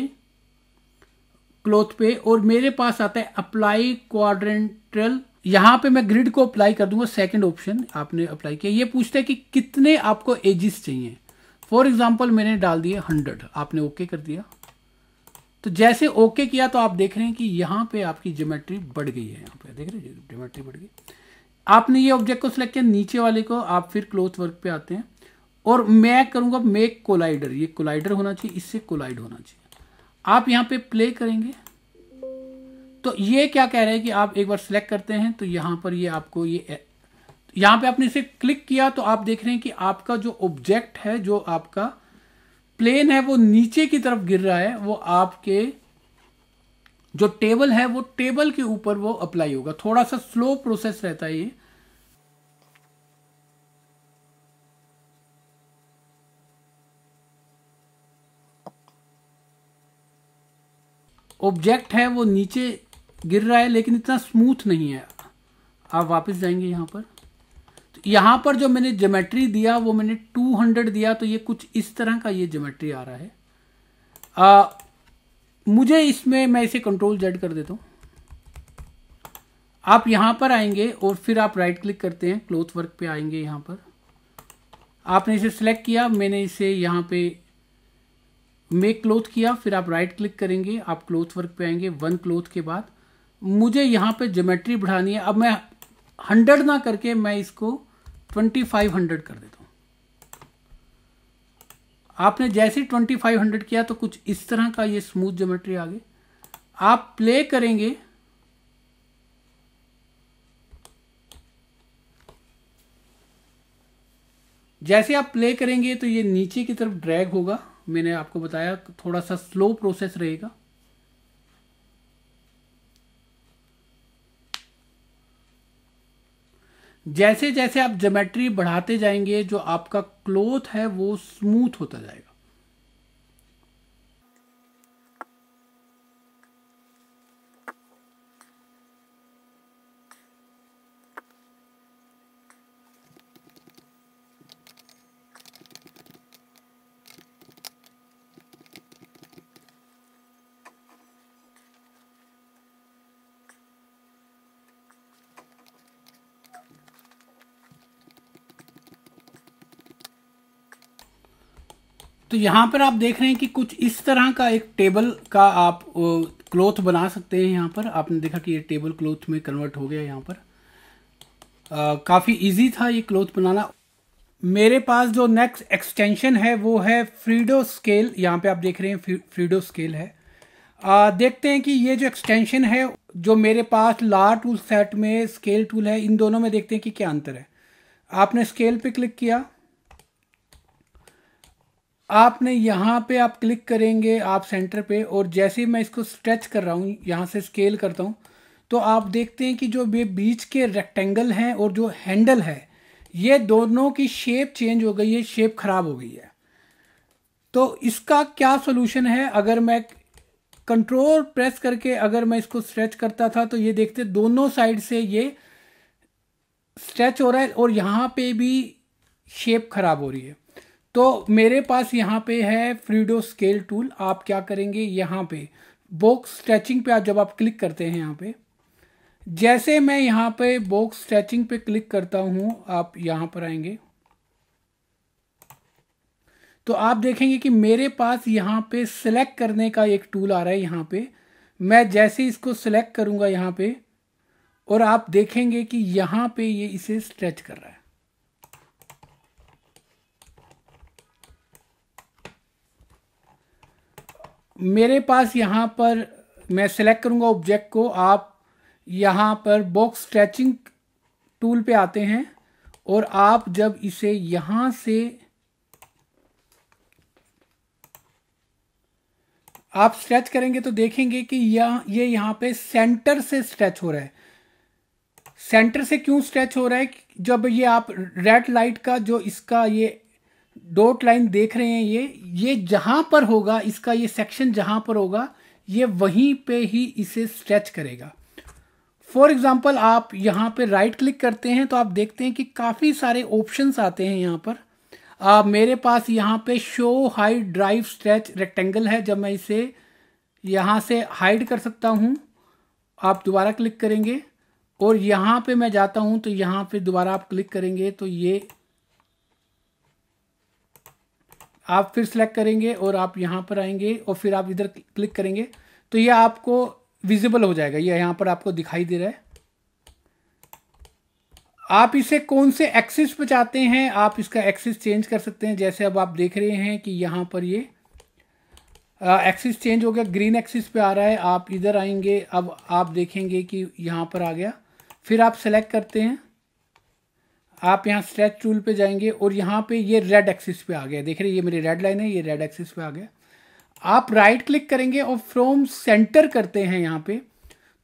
Speaker 1: क्लोथ पे और मेरे पास आता है अप्लाई क्वाड्रेंटल यहां पे मैं ग्रिड को अप्लाई कर दूंगा सेकंड ऑप्शन आपने अप्लाई किया ये पूछता है कि कितने आपको एजिस चाहिए फॉर एग्जाम्पल मैंने डाल दिए हंड्रेड आपने ओके okay कर दिया तो जैसे ओके okay किया तो आप देख रहे हैं कि यहां पे आपकी ज्योमेट्री बढ़ गई है यहां पे देख रहे हैं ज्योमेट्री बढ़ गई आपने ये ऑब्जेक्ट को सिलेक्ट किया नीचे वाले को आप फिर क्लोथ वर्क पे आते हैं और मैं करूंगा मेक कोलाइडर ये कोलाइडर होना चाहिए इससे कोलाइड होना चाहिए आप यहाँ पे प्ले करेंगे तो ये क्या कह रहे हैं कि आप एक बार सिलेक्ट करते हैं तो यहां पर ये आपको ये यहां पे आपने इसे क्लिक किया तो आप देख रहे हैं कि आपका जो ऑब्जेक्ट है जो आपका प्लेन है वो नीचे की तरफ गिर रहा है वो आपके जो टेबल है वो टेबल के ऊपर वो अप्लाई होगा थोड़ा सा स्लो प्रोसेस रहता है ये ऑब्जेक्ट है वो नीचे गिर रहा है लेकिन इतना स्मूथ नहीं है आप वापस जाएंगे यहाँ पर तो यहाँ पर जो मैंने जोमेट्री दिया वो मैंने 200 दिया तो ये कुछ इस तरह का ये जोमेट्री आ रहा है आ, मुझे इसमें मैं इसे कंट्रोल जेड कर देता हूँ आप यहाँ पर आएंगे और फिर आप राइट क्लिक करते हैं क्लोथ वर्क पे आएंगे यहाँ पर आपने इसे सेलेक्ट किया मैंने इसे यहाँ पे मेक क्लोथ किया फिर आप राइट क्लिक करेंगे आप क्लोथ वर्क पे आएंगे वन क्लोथ के बाद मुझे यहाँ पे ज्योमेट्री बढ़ानी है अब मैं हंड्रेड ना करके मैं इसको ट्वेंटी फाइव हंड्रेड कर देता हूँ आपने जैसे ट्वेंटी फाइव हंड्रेड किया तो कुछ इस तरह का ये स्मूथ ज्योमेट्री आ गई आप प्ले करेंगे जैसे आप प्ले करेंगे तो ये नीचे की तरफ ड्रैग होगा मैंने आपको बताया थोड़ा सा स्लो प्रोसेस रहेगा जैसे जैसे आप जोमेट्री बढ़ाते जाएंगे जो आपका क्लोथ है वो स्मूथ होता जाएगा तो यहाँ पर आप देख रहे हैं कि कुछ इस तरह का एक टेबल का आप क्लोथ बना सकते हैं यहाँ पर आपने देखा कि ये टेबल क्लोथ में कन्वर्ट हो गया यहाँ पर काफ़ी इजी था ये क्लोथ बनाना मेरे पास जो नेक्स्ट एक्सटेंशन है वो है फ्रीडो स्केल यहाँ पे आप देख रहे हैं फ्रीडो स्केल है आ, देखते हैं कि ये जो एक्सटेंशन है जो मेरे पास ला टूल सेट में स्केल टूल है इन दोनों में देखते हैं कि क्या अंतर है आपने स्केल पे क्लिक किया आपने यहाँ पे आप क्लिक करेंगे आप सेंटर पे और जैसे मैं इसको स्ट्रेच कर रहा हूँ यहाँ से स्केल करता हूँ तो आप देखते हैं कि जो ये बीच के रेक्टेंगल हैं और जो हैंडल है ये दोनों की शेप चेंज हो गई है शेप ख़राब हो गई है तो इसका क्या सोल्यूशन है अगर मैं कंट्रोल प्रेस करके अगर मैं इसको स्ट्रेच करता था तो ये देखते दोनों साइड से ये स्ट्रेच हो रहा है और यहाँ पे भी शेप खराब हो रही है तो मेरे पास यहाँ पे है फ्रीडो स्केल टूल आप क्या करेंगे यहाँ पे बोक्स स्ट्रेचिंग पे आप जब आप क्लिक करते हैं यहाँ पे जैसे मैं यहाँ पे बॉक्स स्ट्रेचिंग पे क्लिक करता हूँ आप यहाँ पर आएंगे तो आप देखेंगे कि मेरे पास यहाँ पे सिलेक्ट करने का एक टूल आ रहा है यहाँ पे मैं जैसे इसको सिलेक्ट करूँगा यहाँ पे और आप देखेंगे कि यहाँ पे ये इसे स्ट्रेच कर रहा है मेरे पास यहाँ पर मैं सेलेक्ट करूँगा ऑब्जेक्ट को आप यहाँ पर बॉक्स स्ट्रेचिंग टूल पे आते हैं और आप जब इसे यहाँ से आप स्ट्रेच करेंगे तो देखेंगे कि यह ये यहाँ पे सेंटर से स्ट्रेच हो रहा है सेंटर से क्यों स्ट्रेच हो रहा है जब ये आप रेड लाइट का जो इसका ये डॉट लाइन देख रहे हैं ये ये जहां पर होगा इसका ये सेक्शन जहाँ पर होगा ये वहीं पे ही इसे स्ट्रेच करेगा फॉर एग्ज़ाम्पल आप यहाँ पे राइट क्लिक करते हैं तो आप देखते हैं कि काफ़ी सारे ऑप्शंस आते हैं यहाँ पर आ, मेरे पास यहाँ पे show hide drive stretch rectangle है जब मैं इसे यहाँ से हाइड कर सकता हूँ आप दोबारा क्लिक करेंगे और यहाँ पे मैं जाता हूँ तो यहाँ पे दोबारा आप क्लिक करेंगे तो ये आप फिर सेलेक्ट करेंगे और आप यहाँ पर आएंगे और फिर आप इधर क्लिक करेंगे तो ये आपको विजिबल हो जाएगा ये यहाँ पर आपको दिखाई दे रहा है आप इसे कौन से एक्सिस पे चाहते हैं आप इसका एक्सिस चेंज कर सकते हैं जैसे अब आप देख रहे हैं कि यहाँ पर ये एक्सिस चेंज हो गया ग्रीन एक्सिस पे आ रहा है आप इधर आएंगे अब आप देखेंगे कि यहाँ पर आ गया फिर आप सेलेक्ट करते हैं आप यहाँ स्ट्रेच टूल पे जाएंगे और यहाँ पे ये रेड एक्सिस पे आ गया देख रहे ये मेरी रेड लाइन है ये रेड एक्सिस पे आ गया आप राइट क्लिक करेंगे और फ्रॉम सेंटर करते हैं यहाँ पे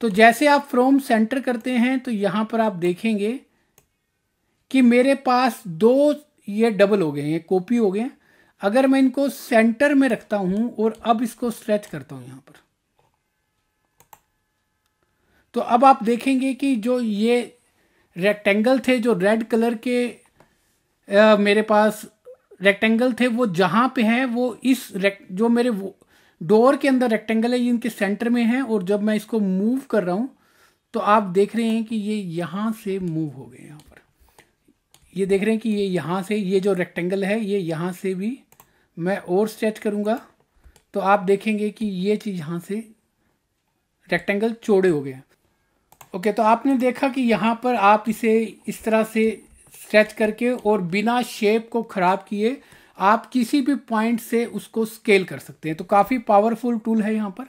Speaker 1: तो जैसे आप फ्रॉम सेंटर करते हैं तो यहाँ पर आप देखेंगे कि मेरे पास दो ये डबल हो गए हैं कॉपी हो गए हैं अगर मैं इनको सेंटर में रखता हूँ और अब इसको स्ट्रेच करता हूँ यहाँ पर तो अब आप देखेंगे कि जो ये रेक्टेंगल थे जो रेड कलर के आ, मेरे पास रेक्टेंगल थे वो जहाँ पे हैं वो इस जो मेरे डोर के अंदर रेक्टेंगल है ये इनके सेंटर में है और जब मैं इसको मूव कर रहा हूँ तो आप देख रहे हैं कि ये यहाँ से मूव हो गए यहाँ पर ये देख रहे हैं कि ये यहाँ से ये जो रेक्टेंगल है ये यहाँ से भी मैं और स्ट्रेच करूँगा तो आप देखेंगे कि ये चीज़ यहाँ से रेक्टेंगल चौड़े हो गए हैं ओके okay, तो आपने देखा कि यहाँ पर आप इसे इस तरह से स्ट्रेच करके और बिना शेप को ख़राब किए आप किसी भी पॉइंट से उसको स्केल कर सकते हैं तो काफ़ी पावरफुल टूल है यहाँ पर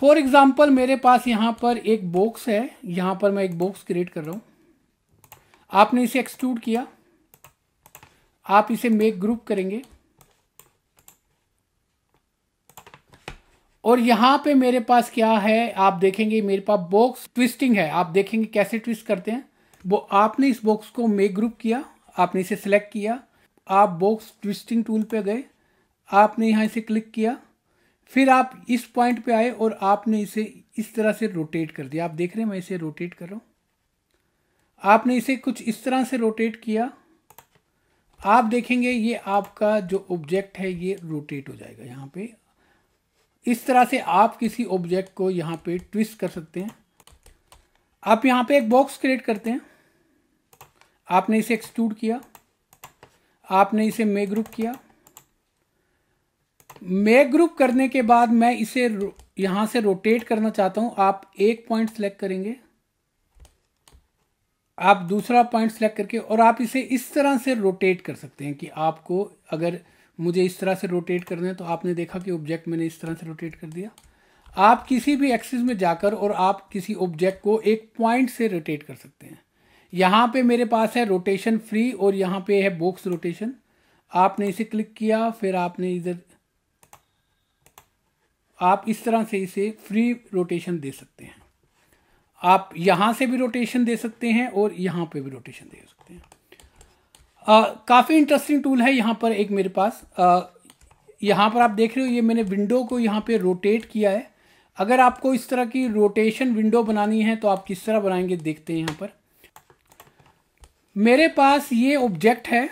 Speaker 1: फॉर एग्ज़ाम्पल मेरे पास यहाँ पर एक बॉक्स है यहाँ पर मैं एक बॉक्स क्रिएट कर रहा हूँ आपने इसे एक्सट्रूड किया आप इसे मेक ग्रुप करेंगे और यहाँ पे मेरे पास क्या है आप देखेंगे मेरे पास बॉक्स ट्विस्टिंग है आप देखेंगे कैसे ट्विस्ट करते हैं वो आपने इस बॉक्स को मेक ग्रुप किया आपने इसे सेलेक्ट किया आप बॉक्स ट्विस्टिंग टूल पे गए आपने यहाँ इसे क्लिक किया फिर आप इस पॉइंट पे आए और आपने इसे इस तरह से रोटेट कर दिया आप देख रहे हैं मैं इसे रोटेट कर रहा हूँ आपने इसे कुछ इस तरह से रोटेट किया आप देखेंगे ये आपका जो ऑब्जेक्ट है ये रोटेट हो जाएगा यहाँ पे इस तरह से आप किसी ऑब्जेक्ट को यहाँ पे ट्विस्ट कर सकते हैं आप यहाँ पे एक बॉक्स क्रिएट करते हैं आपने इसे एक्सट्रूड किया आपने इसे मे ग्रुप किया मे ग्रुप करने के बाद मैं इसे यहाँ से रोटेट करना चाहता हूँ आप एक पॉइंट सेलेक्ट करेंगे आप दूसरा पॉइंट सेलेक्ट करके और आप इसे इस तरह से रोटेट कर सकते हैं कि आपको अगर मुझे इस तरह से रोटेट करना है तो आपने देखा कि ऑब्जेक्ट मैंने इस तरह से रोटेट कर दिया आप किसी भी एक्सिस में जाकर और आप किसी ऑब्जेक्ट को एक पॉइंट से रोटेट कर सकते हैं यहाँ पे मेरे पास है रोटेशन फ्री और यहाँ पे है बॉक्स रोटेशन आपने इसे क्लिक किया फिर आपने इधर आप इस तरह से इसे फ्री रोटेशन दे सकते हैं आप यहाँ से भी रोटेशन दे सकते हैं और यहाँ पे भी रोटेशन दे सकते हैं काफ़ी इंटरेस्टिंग टूल है यहाँ पर एक मेरे पास uh, यहाँ पर आप देख रहे हो ये मैंने विंडो को यहाँ पे रोटेट किया है अगर आपको इस तरह की रोटेशन विंडो बनानी है तो आप किस तरह बनाएंगे देखते हैं यहाँ पर मेरे पास ये ऑब्जेक्ट है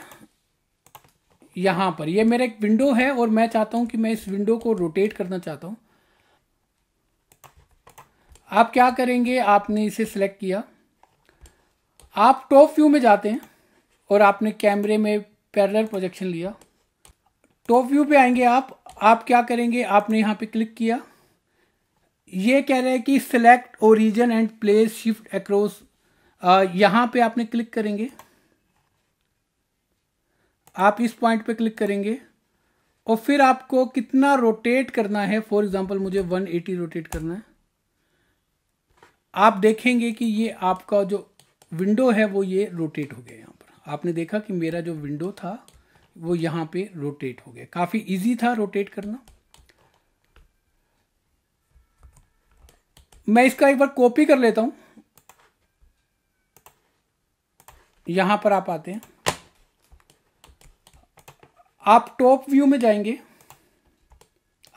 Speaker 1: यहाँ पर ये मेरा एक विंडो है और मैं चाहता हूँ कि मैं इस विंडो को रोटेट करना चाहता हूँ आप क्या करेंगे आपने इसे सिलेक्ट किया आप टॉप व्यू में जाते हैं और आपने कैमरे में पैरेलल प्रोजेक्शन लिया टॉप व्यू पे आएंगे आप आप क्या करेंगे आपने यहाँ पे क्लिक किया ये कह रहे हैं कि select origin and place shift across यहाँ पे आपने क्लिक करेंगे आप इस पॉइंट पे क्लिक करेंगे और फिर आपको कितना रोटेट करना है फॉर एग्जांपल मुझे 180 रोटेट करना है आप देखेंगे कि ये आपका जो विंडो है वो ये रोटेट हो गया आपने देखा कि मेरा जो विंडो था वो यहाँ पे रोटेट हो गया काफ़ी इजी था रोटेट करना मैं इसका एक बार कॉपी कर लेता हूं यहां पर आप आते हैं आप टॉप व्यू में जाएंगे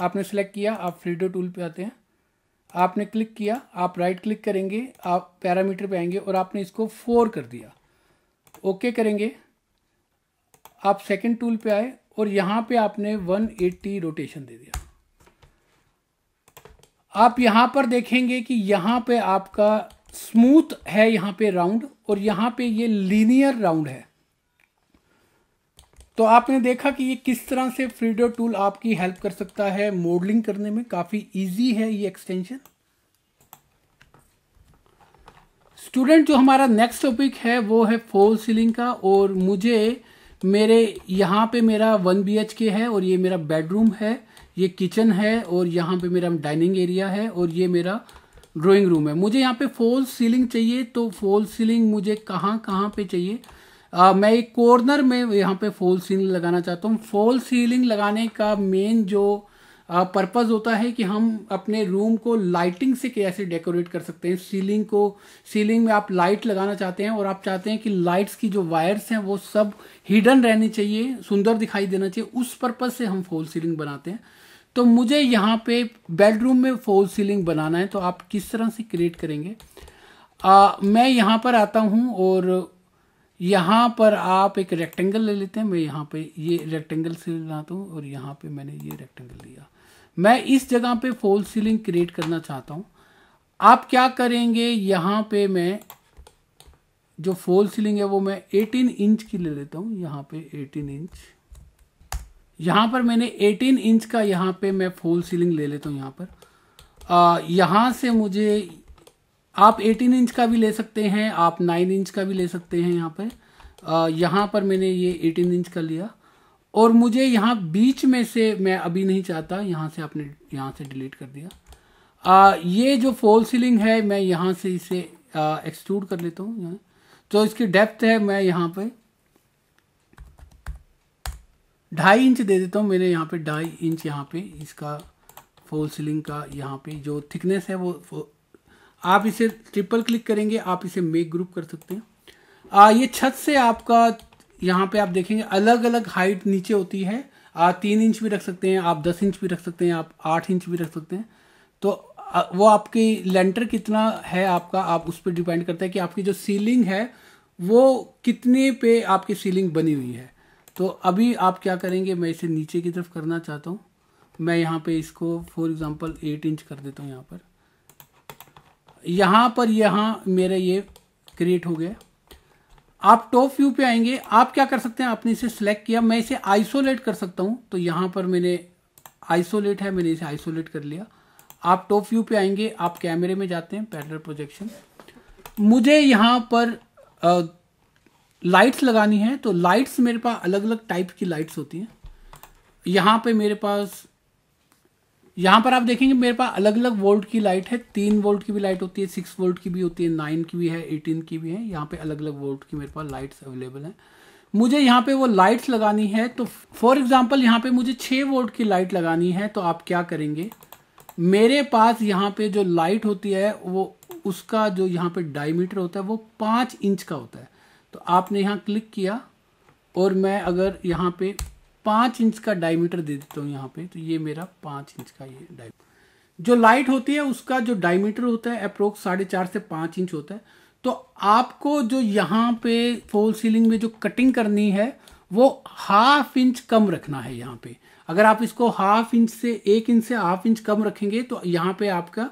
Speaker 1: आपने सेलेक्ट किया आप फ्रीडो टूल पे आते हैं आपने क्लिक किया आप राइट क्लिक करेंगे आप पैरामीटर पे आएंगे और आपने इसको फोर कर दिया ओके करेंगे आप सेकंड टूल पे आए और यहां पे आपने 180 रोटेशन दे दिया आप यहां पर देखेंगे कि यहां पे आपका स्मूथ है यहां पे राउंड और यहां पे ये लीनियर राउंड है तो आपने देखा कि ये किस तरह से फ्रीडो टूल आपकी हेल्प कर सकता है मॉडलिंग करने में काफ़ी इजी है ये एक्सटेंशन स्टूडेंट जो हमारा नेक्स्ट टॉपिक है वो है फोल सीलिंग का और मुझे मेरे यहाँ पे मेरा वन बी के है और ये मेरा बेडरूम है ये किचन है और यहाँ पे मेरा डाइनिंग एरिया है और ये मेरा ड्राइंग रूम है मुझे यहाँ पे फोल सीलिंग चाहिए तो फॉल सीलिंग मुझे कहाँ कहाँ पे चाहिए आ, मैं एक कॉर्नर में यहाँ पे फोल सीलिंग लगाना चाहता हूँ फॉल सीलिंग लगाने का मेन जो पर्पज़ होता है कि हम अपने रूम को लाइटिंग से कैसे डेकोरेट कर सकते हैं सीलिंग को सीलिंग में आप लाइट लगाना चाहते हैं और आप चाहते हैं कि लाइट्स की जो वायर्स हैं वो सब हिडन रहनी चाहिए सुंदर दिखाई देना चाहिए उस पर्पज़ से हम फॉल सीलिंग बनाते हैं तो मुझे यहाँ पे बेडरूम में फॉल सीलिंग बनाना है तो आप किस तरह से क्रिएट करेंगे आ, मैं यहाँ पर आता हूँ और यहाँ पर आप एक रेक्टेंगल ले लेते हैं मैं यहाँ पे ये रेक्टेंगल से लाता हूँ और यहाँ पे मैंने ये रेक्टेंगल लिया मैं इस जगह पे फॉल सीलिंग क्रिएट करना चाहता हूँ आप क्या करेंगे यहाँ पे मैं जो फॉल सीलिंग है वो मैं 18 इंच की ले लेता हूँ यहाँ पे 18 इंच यहाँ पर मैंने 18 इंच का यहाँ पे मैं फॉल सीलिंग ले लेता हूँ यहाँ पर आ, यहाँ से मुझे आप 18 इंच का भी ले सकते हैं आप 9 इंच का भी ले सकते हैं यहाँ पर आ, यहाँ पर मैंने ये 18 इंच का लिया और मुझे यहाँ बीच में से मैं अभी नहीं चाहता यहाँ से आपने यहाँ से डिलीट कर दिया आ, ये जो फॉल सीलिंग है मैं यहाँ से इसे एक्सट्रूड कर लेता हूँ तो इसकी डेप्थ है मैं यहाँ पे ढाई इंच दे देता हूँ मैंने यहाँ पे ढाई इंच यहाँ पे इसका फॉल सीलिंग का यहाँ पे जो थिकनेस है वो आप इसे ट्रिपल क्लिक करेंगे आप इसे मेक ग्रुप कर सकते हैं आ, ये छत से आपका यहाँ पे आप देखेंगे अलग अलग हाइट नीचे होती है आप तीन इंच भी रख सकते हैं आप दस इंच भी रख सकते हैं आप आठ इंच भी रख सकते हैं तो वो आपकी लेंटर कितना है आपका आप उस पर डिपेंड करता है कि आपकी जो सीलिंग है वो कितने पे आपकी सीलिंग बनी हुई है तो अभी आप क्या करेंगे मैं इसे नीचे की तरफ करना चाहता हूँ मैं यहाँ पे इसको फॉर एग्जांपल एट इंच कर देता हूँ यहाँ पर यहाँ पर यहाँ मेरा ये क्रिएट हो गया आप टॉप व्यू पे आएंगे आप क्या कर सकते हैं आपने इसे सिलेक्ट किया मैं इसे आइसोलेट कर सकता हूं तो यहां पर मैंने आइसोलेट है मैंने इसे आइसोलेट कर लिया आप टॉप व्यू पे आएंगे आप कैमरे में जाते हैं पैरल प्रोजेक्शन मुझे यहां पर आ, लाइट्स लगानी है तो लाइट्स मेरे पास अलग अलग टाइप की लाइट्स होती हैं यहां पे मेरे पास यहाँ पर आप देखेंगे मेरे पास अलग अलग वोल्ट की लाइट है तीन वोल्ट की भी लाइट होती है सिक्स वोल्ट की भी होती है नाइन की भी है एटीन की भी है यहाँ पे अलग अलग वोल्ट की मेरे पास लाइट्स अवेलेबल हैं मुझे यहाँ पे वो लाइट्स लगानी है तो फॉर एग्जाम्पल यहाँ पे मुझे छः वोल्ट की लाइट लगानी है तो आप क्या करेंगे मेरे पास यहाँ पे जो लाइट होती है वो उसका जो यहाँ पे डायमीटर होता है वो पाँच इंच का होता है तो आपने यहाँ क्लिक किया और मैं अगर यहाँ पे पाँच इंच का डायमीटर दे देता हूँ यहाँ पे तो ये मेरा पाँच इंच का ये डाई जो लाइट होती है उसका जो डायमीटर होता है अप्रोक्स साढ़े चार से पाँच इंच होता है तो आपको जो यहाँ पे फोल सीलिंग में जो कटिंग करनी है वो हाफ इंच कम रखना है यहाँ पे अगर आप इसको हाफ इंच से एक इंच से हाफ इंच कम रखेंगे तो यहाँ पे आपका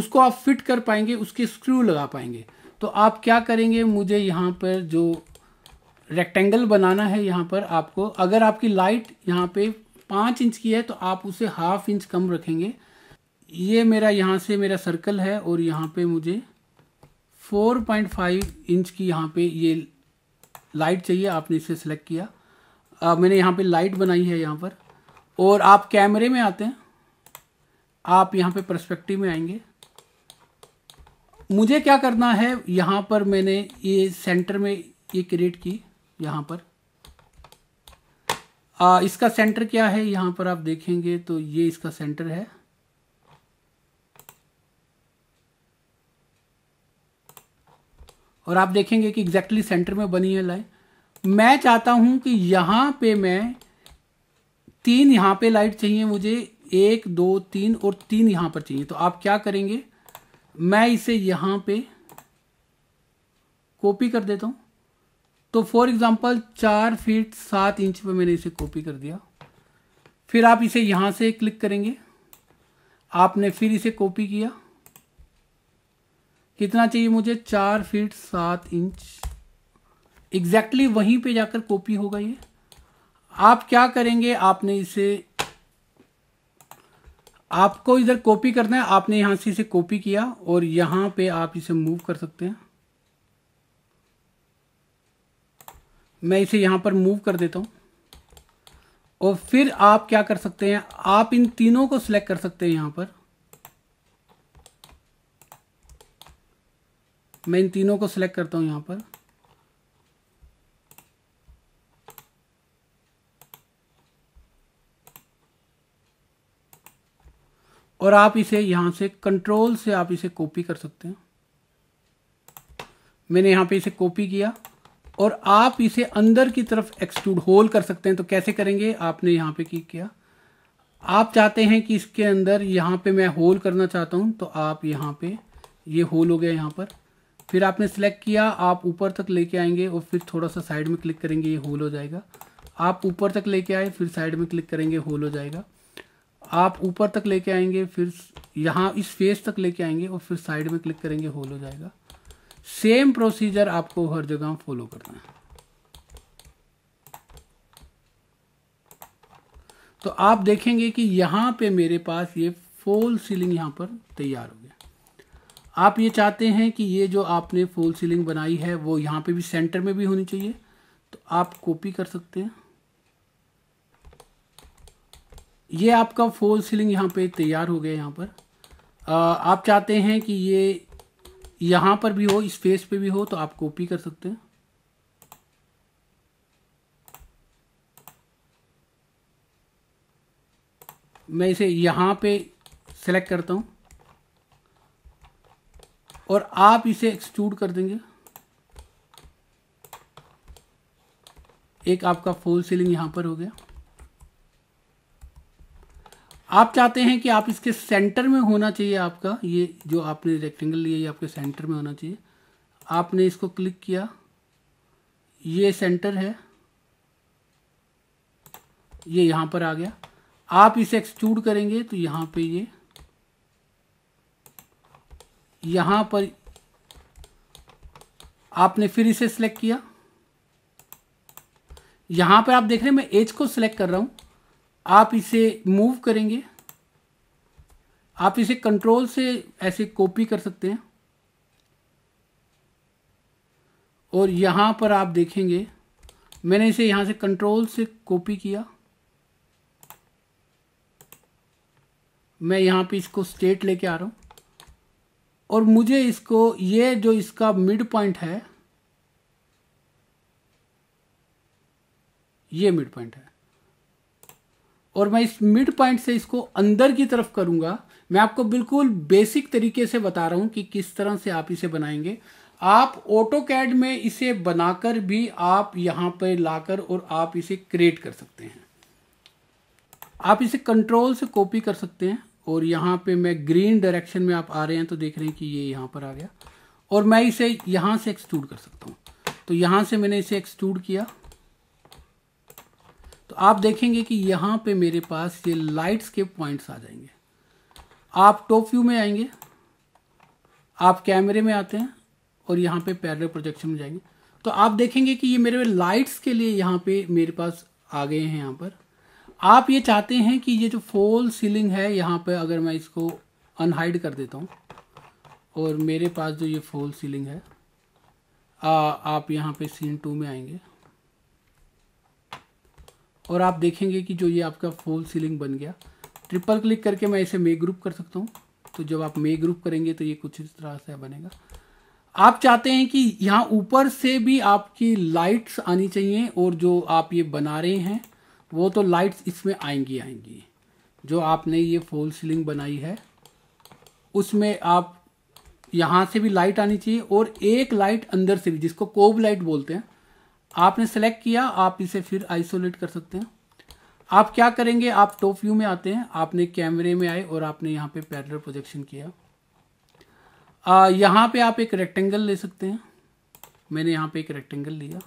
Speaker 1: उसको आप फिट कर पाएंगे उसके स्क्रू लगा पाएंगे तो आप क्या करेंगे मुझे यहाँ पर जो रेक्टेंगल बनाना है यहाँ पर आपको अगर आपकी लाइट यहाँ पे पाँच इंच की है तो आप उसे हाफ इंच कम रखेंगे ये मेरा यहाँ से मेरा सर्कल है और यहाँ पे मुझे 4.5 इंच की यहाँ पे ये लाइट चाहिए आपने इसे सेलेक्ट किया आ, मैंने यहाँ पे लाइट बनाई है यहाँ पर और आप कैमरे में आते हैं आप यहाँ पे परस्पेक्टिव में आएंगे मुझे क्या करना है यहाँ पर मैंने ये सेंटर में ये क्रिएट की यहां पर आ, इसका सेंटर क्या है यहां पर आप देखेंगे तो ये इसका सेंटर है और आप देखेंगे कि एग्जैक्टली exactly सेंटर में बनी है लाइन मैं चाहता हूं कि यहां पे मैं तीन यहां पे लाइट चाहिए मुझे एक दो तीन और तीन यहां पर चाहिए तो आप क्या करेंगे मैं इसे यहां पे कॉपी कर देता हूं तो फॉर एग्जाम्पल चार फीट सात इंच पर मैंने इसे कॉपी कर दिया फिर आप इसे यहां से क्लिक करेंगे आपने फिर इसे कॉपी किया कितना चाहिए मुझे चार फीट सात इंच एग्जैक्टली exactly वहीं पे जाकर कॉपी होगा ये आप क्या करेंगे आपने इसे आपको इधर कॉपी करना है आपने यहां से इसे कॉपी किया और यहां पे आप इसे मूव कर सकते हैं मैं इसे यहां पर मूव कर देता हूं और फिर आप क्या कर सकते हैं आप इन तीनों को सिलेक्ट कर सकते हैं यहां पर मैं इन तीनों को सिलेक्ट करता हूं यहां पर और आप इसे यहां से कंट्रोल से आप इसे कॉपी कर सकते हैं मैंने यहां पे इसे कॉपी किया और आप इसे अंदर की तरफ एक्सट्रूड होल कर सकते हैं तो कैसे करेंगे आपने यहाँ पे की किया आप चाहते हैं कि इसके अंदर यहाँ पे मैं होल करना चाहता हूँ तो आप यहाँ पे ये यह होल हो गया यहाँ पर फिर आपने सेलेक्ट किया आप ऊपर तक लेके आएंगे और फिर थोड़ा सा साइड में क्लिक करेंगे ये होल हो जाएगा आप ऊपर तक लेके आए फिर साइड में क्लिक करेंगे होल हो जाएगा आप ऊपर तक लेके आएंगे फिर यहाँ इस फेस तक लेके आएंगे और फिर साइड में क्लिक करेंगे होल हो जाएगा सेम प्रोसीजर आपको हर जगह फॉलो करना है तो आप देखेंगे कि यहां पे मेरे पास ये फोल सीलिंग यहां पर तैयार हो गया आप ये चाहते हैं कि ये जो आपने फोल सीलिंग बनाई है वो यहां पे भी सेंटर में भी होनी चाहिए तो आप कॉपी कर सकते हैं ये आपका फोल सीलिंग यहां पे तैयार हो गया यहां पर आप चाहते हैं कि ये यहां पर भी हो इस फेस पे भी हो तो आप कॉपी कर सकते हैं मैं इसे यहां पे सेलेक्ट करता हूं और आप इसे एक्सट्रूड कर देंगे एक आपका फोल सीलिंग यहां पर हो गया आप चाहते हैं कि आप इसके सेंटर में होना चाहिए आपका ये जो आपने रेक्टेंगल लिया ये आपके सेंटर में होना चाहिए आपने इसको क्लिक किया ये सेंटर है ये यहाँ पर आ गया आप इसे एक्सट्रूड करेंगे तो यहाँ पे ये यहाँ पर आपने फिर इसे सिलेक्ट किया यहाँ पर आप देख रहे हैं मैं एज को सिलेक्ट कर रहा हूँ आप इसे मूव करेंगे आप इसे कंट्रोल से ऐसे कॉपी कर सकते हैं और यहां पर आप देखेंगे मैंने इसे यहां से कंट्रोल से कॉपी किया मैं यहां पे इसको स्टेट लेके आ रहा हूं और मुझे इसको ये जो इसका मिड पॉइंट है ये मिड पॉइंट है और मैं इस मिड पॉइंट से इसको अंदर की तरफ करूंगा मैं आपको बिल्कुल बेसिक तरीके से बता रहा हूं कि किस तरह से आप इसे बनाएंगे आप ऑटो कैड में इसे बनाकर भी आप यहां पर लाकर और आप इसे क्रिएट कर सकते हैं आप इसे कंट्रोल से कॉपी कर सकते हैं और यहां पे मैं ग्रीन डायरेक्शन में आप आ रहे हैं तो देख रहे हैं कि ये यह पर आ गया और मैं इसे यहां से एक्सट्रूड कर सकता हूँ तो यहां से मैंने इसे एक्सट्रूड किया तो आप देखेंगे कि यहाँ पे मेरे पास ये लाइट्स के पॉइंट्स आ जाएंगे आप टॉप व्यू में आएंगे आप कैमरे में आते हैं और यहाँ पे पैरल प्रोजेक्शन में जाएंगे तो आप देखेंगे कि ये मेरे लाइट्स के लिए यहाँ पे मेरे पास आ गए हैं यहाँ पर आप ये चाहते हैं कि ये जो फॉल सीलिंग है यहाँ पर अगर मैं इसको अनहाइड कर देता हूँ और मेरे पास जो ये फॉल सीलिंग है आ, आप यहाँ पे सीन टू में आएंगे और आप देखेंगे कि जो ये आपका फोल सीलिंग बन गया ट्रिपल क्लिक करके मैं इसे मे ग्रुप कर सकता हूँ तो जब आप मे ग्रुप करेंगे तो ये कुछ इस तरह से बनेगा आप चाहते हैं कि यहाँ ऊपर से भी आपकी लाइट्स आनी चाहिए और जो आप ये बना रहे हैं वो तो लाइट्स इसमें आएंगी आएंगी जो आपने ये फोल सीलिंग बनाई है उसमें आप यहाँ से भी लाइट आनी चाहिए और एक लाइट अंदर से भी जिसको कोब लाइट बोलते हैं आपने सेलेक्ट किया आप इसे फिर आइसोलेट कर सकते हैं आप क्या करेंगे आप टॉप व्यू में आते हैं आपने कैमरे में आए और आपने यहाँ पे पैरेलल प्रोजेक्शन किया आ, यहाँ पे आप एक रेक्टेंगल ले सकते हैं मैंने यहाँ पे एक रेक्टेंगल लिया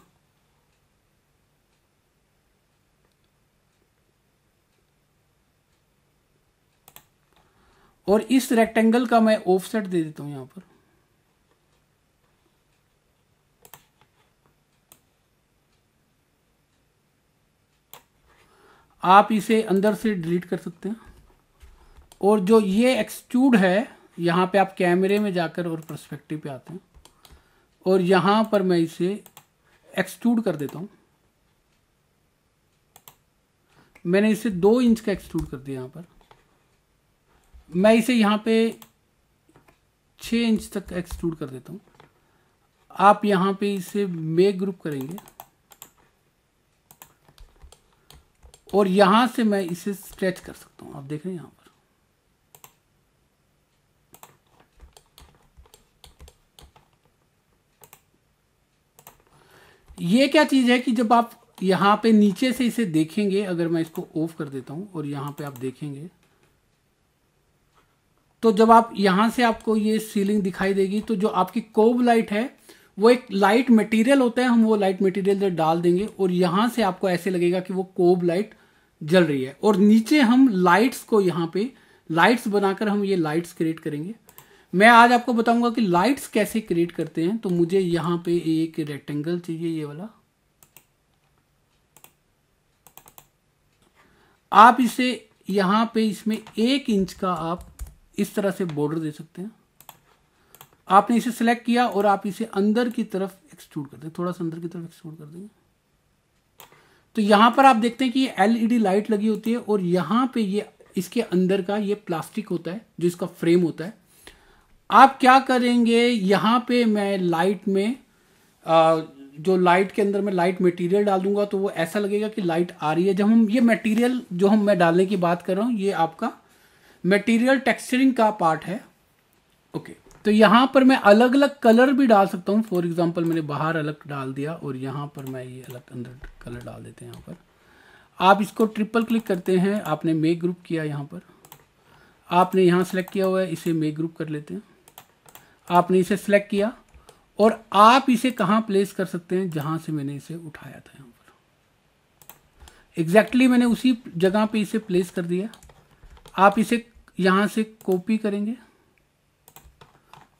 Speaker 1: और इस रेक्टेंगल का मैं ऑफसेट दे देता हूँ यहाँ पर आप इसे अंदर से डिलीट कर सकते हैं और जो ये एक्सट्यूड है यहाँ पे आप कैमरे में जाकर और प्रस्पेक्टिव पे आते हैं और यहाँ पर मैं इसे एक्सट्यूड कर देता हूँ मैंने इसे दो इंच का एक्सट्रूड कर दिया यहाँ पर मैं इसे यहाँ पे छः इंच तक एक्सट्रूड कर देता हूँ आप यहाँ पे इसे मेक ग्रुप करेंगे और यहां से मैं इसे स्ट्रेच कर सकता हूं आप देख रहे हैं यहां पर यह क्या चीज़ है कि जब आप यहां पे नीचे से इसे देखेंगे अगर मैं इसको ऑफ कर देता हूं और यहां पे आप देखेंगे तो जब आप यहां से आपको ये सीलिंग दिखाई देगी तो जो आपकी कोब लाइट है वो एक लाइट मटेरियल होता है हम वो लाइट मटेरियल डाल देंगे और यहां से आपको ऐसे लगेगा कि वो कोब लाइट जल रही है और नीचे हम लाइट्स को यहाँ पे लाइट्स बनाकर हम ये लाइट्स क्रिएट करेंगे मैं आज आपको बताऊंगा कि लाइट्स कैसे क्रिएट करते हैं तो मुझे यहाँ पे एक रेक्टेंगल चाहिए ये वाला आप इसे यहाँ पे इसमें एक इंच का आप इस तरह से बॉर्डर दे सकते हैं आपने इसे सेलेक्ट किया और आप इसे अंदर की तरफ एक्सट्रूड कर दें थोड़ा सा अंदर की तरफ एक्सट्रूड कर देंगे तो यहाँ पर आप देखते हैं कि एलईडी लाइट e लगी होती है और यहाँ पे ये इसके अंदर का ये प्लास्टिक होता है जो इसका फ्रेम होता है आप क्या करेंगे यहाँ पे मैं लाइट में आ, जो लाइट के अंदर मैं लाइट मटेरियल डाल दूंगा तो वो ऐसा लगेगा कि लाइट आ रही है जब हम ये मटेरियल जो हम मैं डालने की बात कर रहा हूँ ये आपका मटेरियल टेक्सचरिंग का पार्ट है ओके okay. तो यहाँ पर मैं अलग अलग कलर भी डाल सकता हूँ फॉर एग्जाम्पल मैंने बाहर अलग डाल दिया और यहाँ पर मैं ये अलग अंदर कलर डाल देते हैं यहाँ पर आप इसको ट्रिपल क्लिक करते हैं आपने मेक ग्रुप किया यहाँ पर आपने यहाँ सेलेक्ट किया हुआ है इसे मेक ग्रुप कर लेते हैं आपने इसे सेलेक्ट किया और आप इसे कहाँ प्लेस कर सकते हैं जहाँ से मैंने इसे उठाया था यहाँ पर एग्जैक्टली मैंने उसी जगह पे इसे प्लेस कर दिया आप इसे यहाँ से कॉपी करेंगे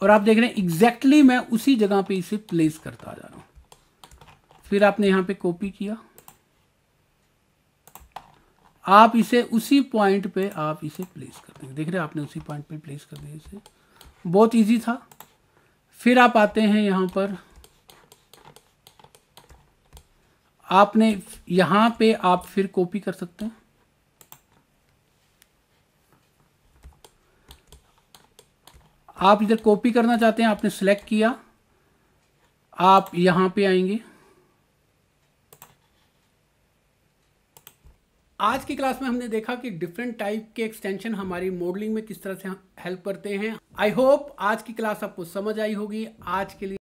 Speaker 1: और आप देख रहे हैं एग्जैक्टली exactly मैं उसी जगह पे इसे प्लेस करता जा रहा हूं फिर आपने यहां पे कॉपी किया आप इसे उसी पॉइंट पे आप इसे प्लेस कर देंगे देख रहे हैं आपने उसी पॉइंट पे प्लेस कर दिया इसे बहुत इजी था फिर आप आते हैं यहां पर आपने यहां पे आप फिर कॉपी कर सकते हैं आप इधर कॉपी करना चाहते हैं आपने सेलेक्ट किया आप यहां पे आएंगे आज की क्लास में हमने देखा कि डिफरेंट टाइप के एक्सटेंशन हमारी मॉडलिंग में किस तरह से हेल्प करते हैं आई होप आज की क्लास आपको समझ आई होगी आज के लिए